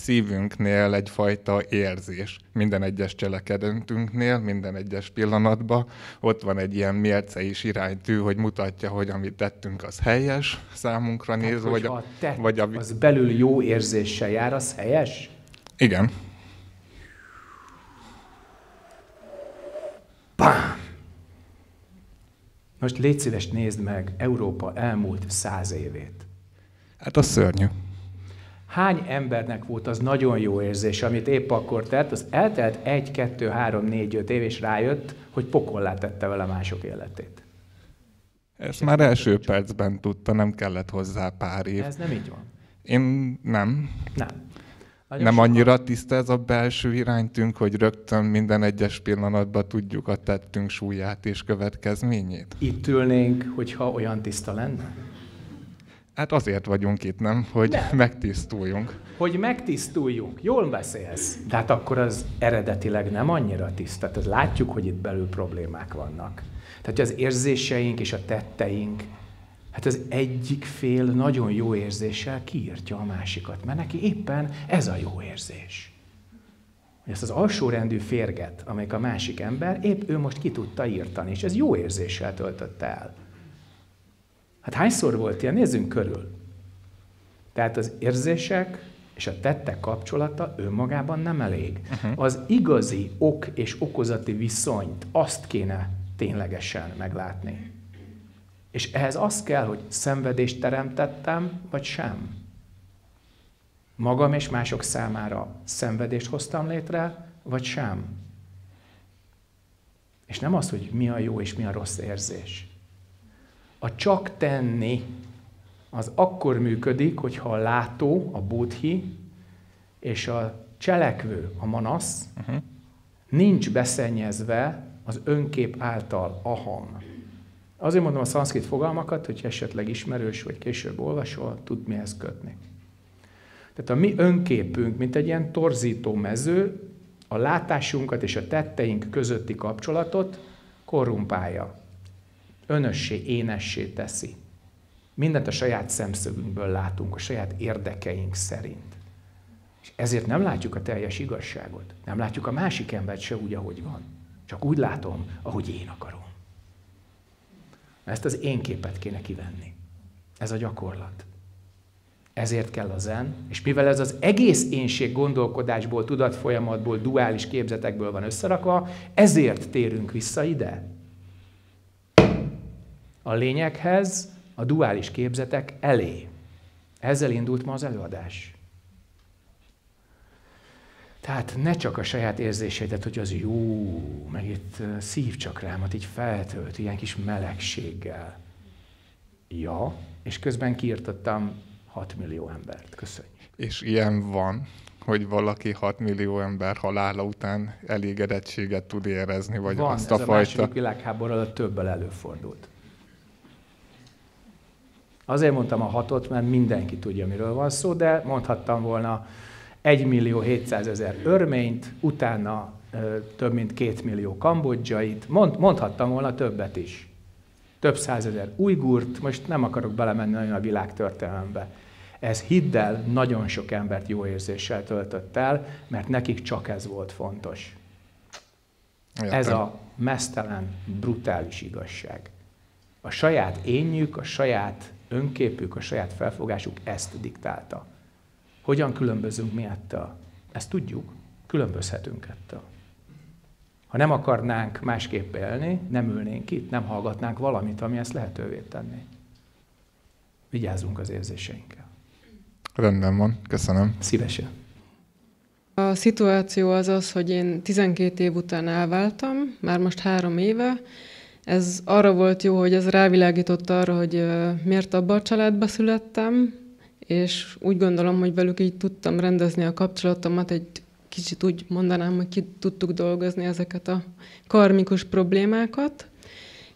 szívünknél egyfajta érzés. Minden egyes cselekedetünknél, minden egyes pillanatban ott van egy ilyen mérce is iránytű, hogy mutatja, hogy amit tettünk, az helyes számunkra Tehát, nézve. Vagy a, tett, vagy a... az belül jó érzéssel jár, az helyes? Igen. Bam! Most légy szíves, nézd meg Európa elmúlt száz évét. Hát az szörnyű hány embernek volt az nagyon jó érzés, amit épp akkor tett, az eltelt egy kettő három négy, öt év, és rájött, hogy pokollá tette vele mások életét. Ezt már első nem percben tudta, nem kellett hozzá pár év. Ez nem így van. Én nem. Nem. Nagyon nem annyira sokan... tiszta ez a belső iránytünk, hogy rögtön minden egyes pillanatban tudjuk a tettünk súlyát és következményét? Itt ülnénk, hogyha olyan tiszta lenne? Hát azért vagyunk itt, nem? Hogy nem. megtisztuljunk. Hogy megtisztuljunk. Jól beszélsz. De hát akkor az eredetileg nem annyira tiszt. Tehát látjuk, hogy itt belül problémák vannak. Tehát az érzéseink és a tetteink, hát az egyik fél nagyon jó érzéssel kiírtja a másikat, mert neki éppen ez a jó érzés. Ezt az alsórendű férget, amelyik a másik ember, épp ő most ki tudta írtani, és ez jó érzéssel töltötte el. Hát hányszor volt ilyen? Nézzünk körül. Tehát az érzések és a tettek kapcsolata önmagában nem elég. Uh-huh. Az igazi ok és okozati viszonyt azt kéne ténylegesen meglátni. És ehhez az kell, hogy szenvedést teremtettem, vagy sem. Magam és mások számára szenvedést hoztam létre, vagy sem. És nem az, hogy mi a jó és mi a rossz érzés. A csak tenni az akkor működik, hogyha a látó, a buddhi, és a cselekvő, a manasz, uh-huh. nincs beszennyezve az önkép által, aham. Azért mondom a szanszkrit fogalmakat, hogy esetleg ismerős vagy később olvasol, tud mihez kötni. Tehát a mi önképünk, mint egy ilyen torzító mező, a látásunkat és a tetteink közötti kapcsolatot korrumpálja önössé, énessé teszi. Mindent a saját szemszögünkből látunk, a saját érdekeink szerint. És ezért nem látjuk a teljes igazságot. Nem látjuk a másik embert se úgy, ahogy van. Csak úgy látom, ahogy én akarom. Ezt az én képet kéne kivenni. Ez a gyakorlat. Ezért kell a zen, és mivel ez az egész énség gondolkodásból, tudatfolyamatból, duális képzetekből van összerakva, ezért térünk vissza ide a lényeghez a duális képzetek elé. Ezzel indult ma az előadás. Tehát ne csak a saját érzéseidet, hogy az jó, meg itt szívcsakrámat így feltölt, ilyen kis melegséggel. Ja, és közben kiirtottam 6 millió embert. Köszönjük. És ilyen van, hogy valaki 6 millió ember halála után elégedettséget tud érezni, vagy van, azt a, a fajta... Van, ez a második világháború alatt többel előfordult. Azért mondtam a hatot, mert mindenki tudja, miről van szó, de mondhattam volna 1 millió 700 ezer örményt, utána több mint 2 millió kambodzsait, mond, mondhattam volna többet is. Több százezer ujgurt, most nem akarok belemenni nagyon a világtörténelembe. Ez hiddel nagyon sok embert jó érzéssel töltött el, mert nekik csak ez volt fontos. Értem. Ez a mesztelen, brutális igazság. A saját énjük, a saját önképük, a saját felfogásuk ezt diktálta. Hogyan különbözünk mi ettől? Ezt tudjuk, különbözhetünk ettől. Ha nem akarnánk másképp élni, nem ülnénk itt, nem hallgatnánk valamit, ami ezt lehetővé tenné. Vigyázzunk az érzéseinkkel. Rendben van, köszönöm. Szívesen. A szituáció az az, hogy én 12 év után elváltam, már most három éve, ez arra volt jó, hogy ez rávilágított arra, hogy miért abba a családba születtem, és úgy gondolom, hogy velük így tudtam rendezni a kapcsolatomat, egy kicsit úgy mondanám, hogy ki tudtuk dolgozni ezeket a karmikus problémákat.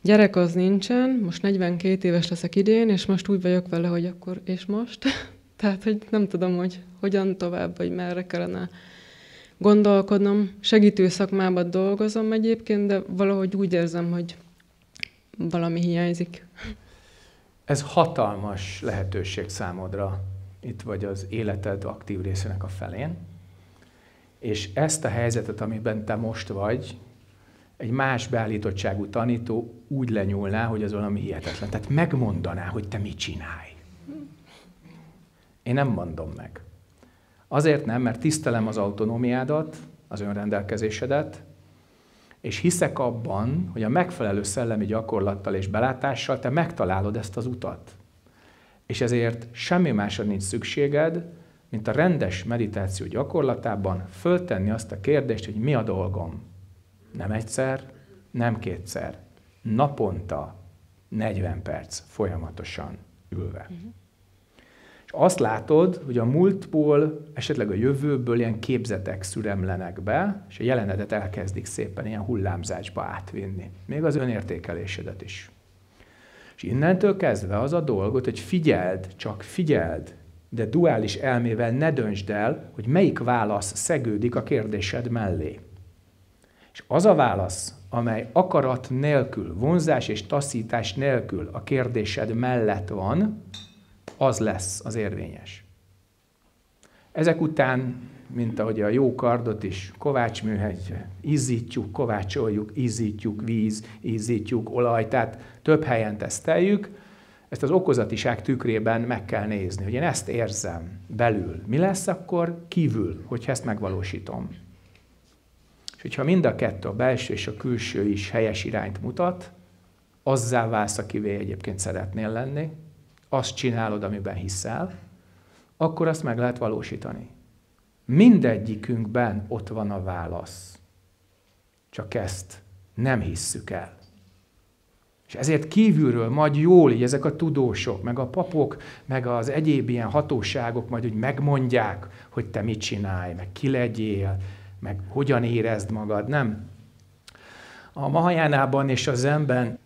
Gyerek az nincsen, most 42 éves leszek idén, és most úgy vagyok vele, hogy akkor és most. Tehát, hogy nem tudom, hogy hogyan tovább, vagy merre kellene gondolkodnom. Segítő szakmában dolgozom egyébként, de valahogy úgy érzem, hogy valami hiányzik. Ez hatalmas lehetőség számodra. Itt vagy az életed aktív részének a felén, és ezt a helyzetet, amiben te most vagy, egy más beállítottságú tanító úgy lenyúlná, hogy az valami hihetetlen. Tehát megmondaná, hogy te mit csinálj. Én nem mondom meg. Azért nem, mert tisztelem az autonómiádat, az önrendelkezésedet, és hiszek abban, hogy a megfelelő szellemi gyakorlattal és belátással te megtalálod ezt az utat. És ezért semmi másra nincs szükséged, mint a rendes meditáció gyakorlatában föltenni azt a kérdést, hogy mi a dolgom. Nem egyszer, nem kétszer. Naponta 40 perc folyamatosan ülve. Uh-huh azt látod, hogy a múltból, esetleg a jövőből ilyen képzetek szüremlenek be, és a jelenedet elkezdik szépen ilyen hullámzásba átvinni. Még az önértékelésedet is. És innentől kezdve az a dolgot, hogy figyeld, csak figyeld, de duális elmével ne döntsd el, hogy melyik válasz szegődik a kérdésed mellé. És az a válasz, amely akarat nélkül, vonzás és taszítás nélkül a kérdésed mellett van, az lesz az érvényes. Ezek után, mint ahogy a jó kardot is kovácsműhegy, ízítjuk, kovácsoljuk, ízítjuk víz, ízítjuk olaj, tehát több helyen teszteljük, ezt az okozatiság tükrében meg kell nézni, hogy én ezt érzem belül. Mi lesz akkor kívül, hogyha ezt megvalósítom? És hogyha mind a kettő, a belső és a külső is helyes irányt mutat, azzá válsz, akivé egyébként szeretnél lenni, azt csinálod, amiben hiszel, akkor azt meg lehet valósítani. Mindegyikünkben ott van a válasz. Csak ezt nem hisszük el. És ezért kívülről majd jól így ezek a tudósok, meg a papok, meg az egyéb ilyen hatóságok majd úgy megmondják, hogy te mit csinálj, meg ki legyél, meg hogyan érezd magad, nem? A Mahajánában és a Zenben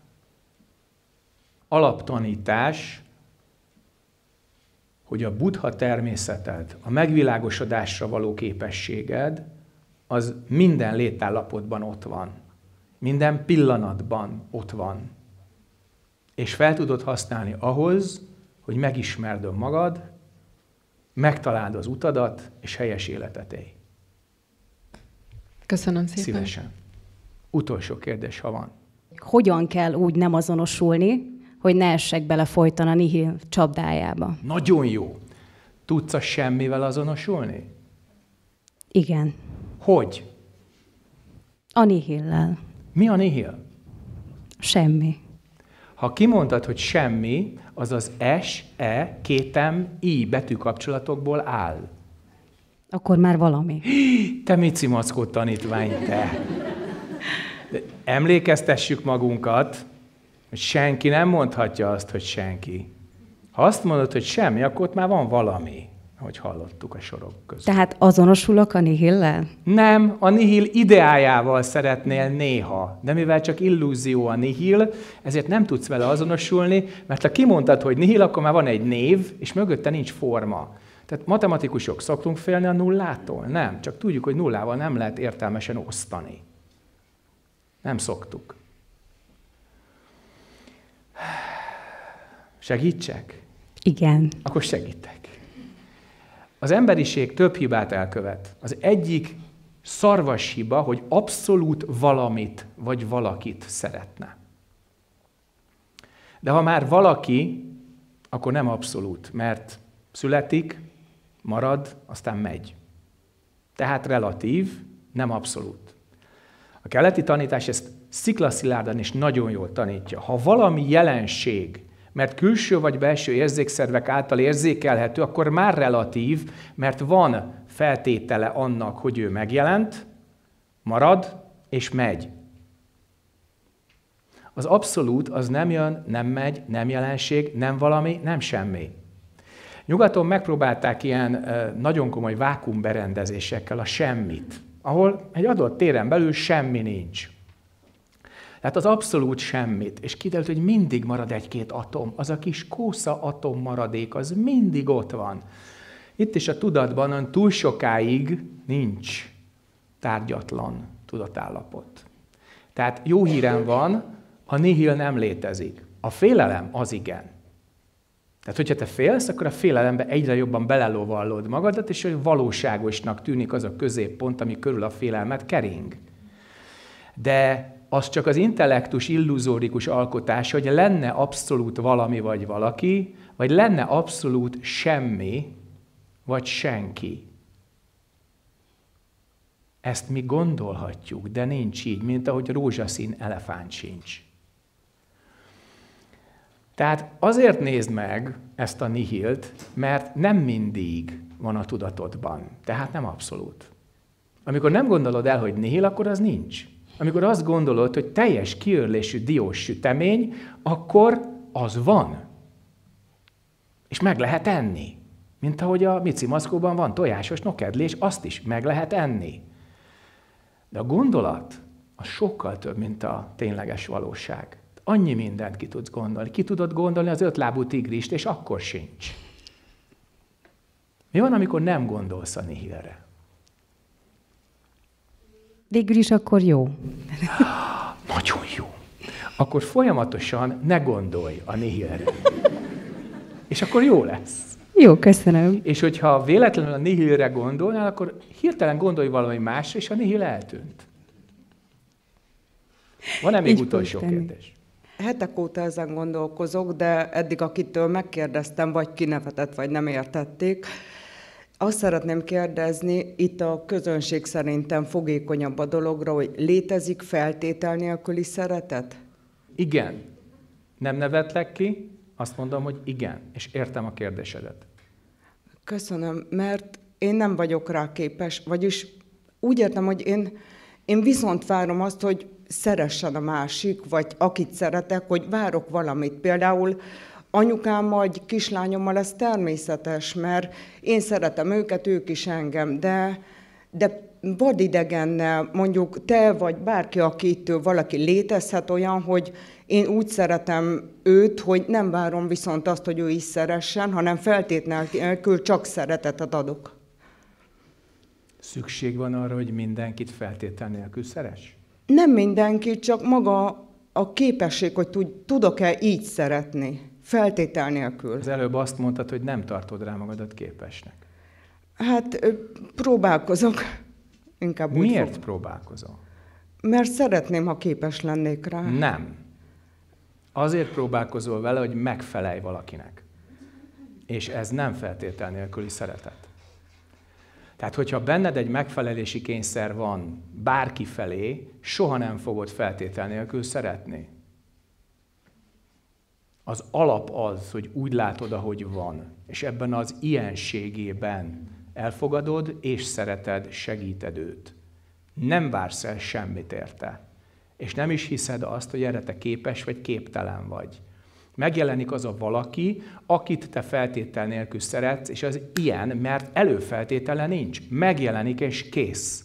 alaptanítás hogy a buddha természeted, a megvilágosodásra való képességed, az minden létállapotban ott van. Minden pillanatban ott van. És fel tudod használni ahhoz, hogy megismerd magad, megtaláld az utadat, és helyes életet élj. Köszönöm szépen. Szívesen. Utolsó kérdés, ha van. Hogyan kell úgy nem azonosulni, hogy ne essek bele folyton a nihil csapdájába. Nagyon jó. Tudsz a semmivel azonosulni? Igen. Hogy? A nihillel. Mi a nihil? Semmi. Ha kimondtad, hogy semmi, az az S, E, kétem, I betű kapcsolatokból áll. Akkor már valami. Hí, te mici mackó tanítvány, te! De emlékeztessük magunkat, hogy senki nem mondhatja azt, hogy senki. Ha azt mondod, hogy semmi, akkor ott már van valami, ahogy hallottuk a sorok között. Tehát azonosulok a nihillel? Nem, a nihil ideájával szeretnél néha, de mivel csak illúzió a nihil, ezért nem tudsz vele azonosulni, mert ha kimondtad, hogy nihil, akkor már van egy név, és mögötte nincs forma. Tehát matematikusok szoktunk félni a nullától? Nem, csak tudjuk, hogy nullával nem lehet értelmesen osztani. Nem szoktuk. Segítsek? Igen. Akkor segítek. Az emberiség több hibát elkövet. Az egyik szarvas hiba, hogy abszolút valamit vagy valakit szeretne. De ha már valaki, akkor nem abszolút, mert születik, marad, aztán megy. Tehát relatív, nem abszolút. A keleti tanítás ezt sziklaszilárdan is nagyon jól tanítja. Ha valami jelenség, mert külső vagy belső érzékszervek által érzékelhető, akkor már relatív, mert van feltétele annak, hogy ő megjelent, marad és megy. Az abszolút az nem jön, nem megy, nem jelenség, nem valami, nem semmi. Nyugaton megpróbálták ilyen nagyon komoly vákumberendezésekkel a semmit, ahol egy adott téren belül semmi nincs. Tehát az abszolút semmit. És kiderült, hogy mindig marad egy-két atom. Az a kis kósza atom maradék, az mindig ott van. Itt is a tudatban ön túl sokáig nincs tárgyatlan tudatállapot. Tehát jó hírem van, a nihil nem létezik. A félelem az igen. Tehát, hogyha te félsz, akkor a félelembe egyre jobban belelóvallod magadat, és hogy valóságosnak tűnik az a középpont, ami körül a félelmet kering. De az csak az intellektus illuzórikus alkotás, hogy lenne abszolút valami vagy valaki, vagy lenne abszolút semmi vagy senki. Ezt mi gondolhatjuk, de nincs így, mint ahogy rózsaszín elefánt sincs. Tehát azért nézd meg ezt a nihilt, mert nem mindig van a tudatodban, tehát nem abszolút. Amikor nem gondolod el, hogy nihil, akkor az nincs. Amikor azt gondolod, hogy teljes kiörlésű diós sütemény, akkor az van. És meg lehet enni. Mint ahogy a Mici Maszkóban van tojásos nokedlés, azt is meg lehet enni. De a gondolat az sokkal több, mint a tényleges valóság. Annyi mindent ki tudsz gondolni. Ki tudod gondolni az ötlábú tigrist, és akkor sincs. Mi van, amikor nem gondolsz a nihilre? végül is akkor jó. Nagyon jó. Akkor folyamatosan ne gondolj a nihilre. És akkor jó lesz. Jó, köszönöm. És hogyha véletlenül a nihilre gondolnál, akkor hirtelen gondolj valami másra és a nihil eltűnt. Van-e még Így utolsó kérdés? Hetek óta ezen gondolkozok, de eddig akitől megkérdeztem, vagy kinevetett, vagy nem értették, azt szeretném kérdezni, itt a közönség szerintem fogékonyabb a dologra, hogy létezik feltétel nélküli szeretet? Igen. Nem nevetlek ki, azt mondom, hogy igen, és értem a kérdésedet. Köszönöm, mert én nem vagyok rá képes, vagyis úgy értem, hogy én, én viszont várom azt, hogy szeressen a másik, vagy akit szeretek, hogy várok valamit. Például Anyukámmal, egy kislányommal ez természetes, mert én szeretem őket, ők is engem, de, de vadidegennel, mondjuk te vagy bárki, aki itt valaki létezhet olyan, hogy én úgy szeretem őt, hogy nem várom viszont azt, hogy ő is szeressen, hanem feltétlenül csak szeretetet adok. Szükség van arra, hogy mindenkit feltétel nélkül szeres? Nem mindenkit, csak maga a képesség, hogy tudok-e így szeretni. Feltétel nélkül. Az előbb azt mondtad, hogy nem tartod rá magadat képesnek. Hát próbálkozok. Inkább úgy Miért fog. próbálkozol? Mert szeretném, ha képes lennék rá. Nem. Azért próbálkozol vele, hogy megfelelj valakinek. És ez nem feltétel nélküli szeretet. Tehát, hogyha benned egy megfelelési kényszer van bárki felé, soha nem fogod feltétel nélkül szeretni az alap az, hogy úgy látod, ahogy van, és ebben az ilyenségében elfogadod és szereted, segíted őt. Nem vársz el semmit érte, és nem is hiszed azt, hogy erre te képes vagy képtelen vagy. Megjelenik az a valaki, akit te feltétel nélkül szeretsz, és az ilyen, mert előfeltétele nincs. Megjelenik és kész.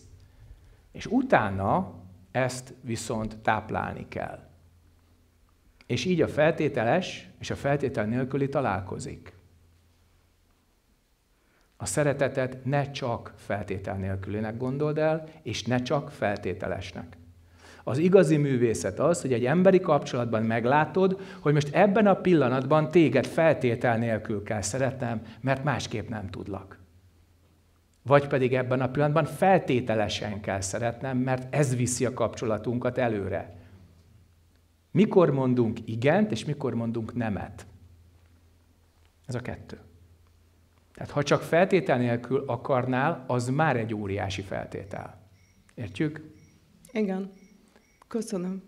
És utána ezt viszont táplálni kell. És így a feltételes és a feltétel nélküli találkozik. A szeretetet ne csak feltétel nélkülinek gondold el, és ne csak feltételesnek. Az igazi művészet az, hogy egy emberi kapcsolatban meglátod, hogy most ebben a pillanatban téged feltétel nélkül kell szeretnem, mert másképp nem tudlak. Vagy pedig ebben a pillanatban feltételesen kell szeretnem, mert ez viszi a kapcsolatunkat előre. Mikor mondunk igent, és mikor mondunk nemet. Ez a kettő. Tehát ha csak feltétel nélkül akarnál, az már egy óriási feltétel. Értjük? Igen. Köszönöm.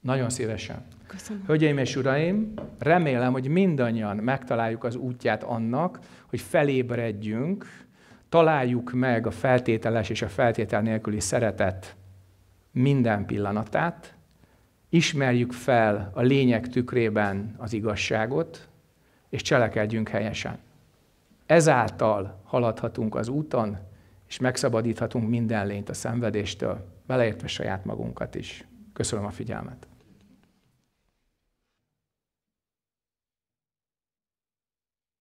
Nagyon szívesen. Köszönöm. Hölgyeim és uraim, remélem, hogy mindannyian megtaláljuk az útját annak, hogy felébredjünk, találjuk meg a feltételes és a feltétel nélküli szeretet minden pillanatát, ismerjük fel a lényeg tükrében az igazságot, és cselekedjünk helyesen. Ezáltal haladhatunk az úton, és megszabadíthatunk minden lényt a szenvedéstől, beleértve saját magunkat is. Köszönöm a figyelmet!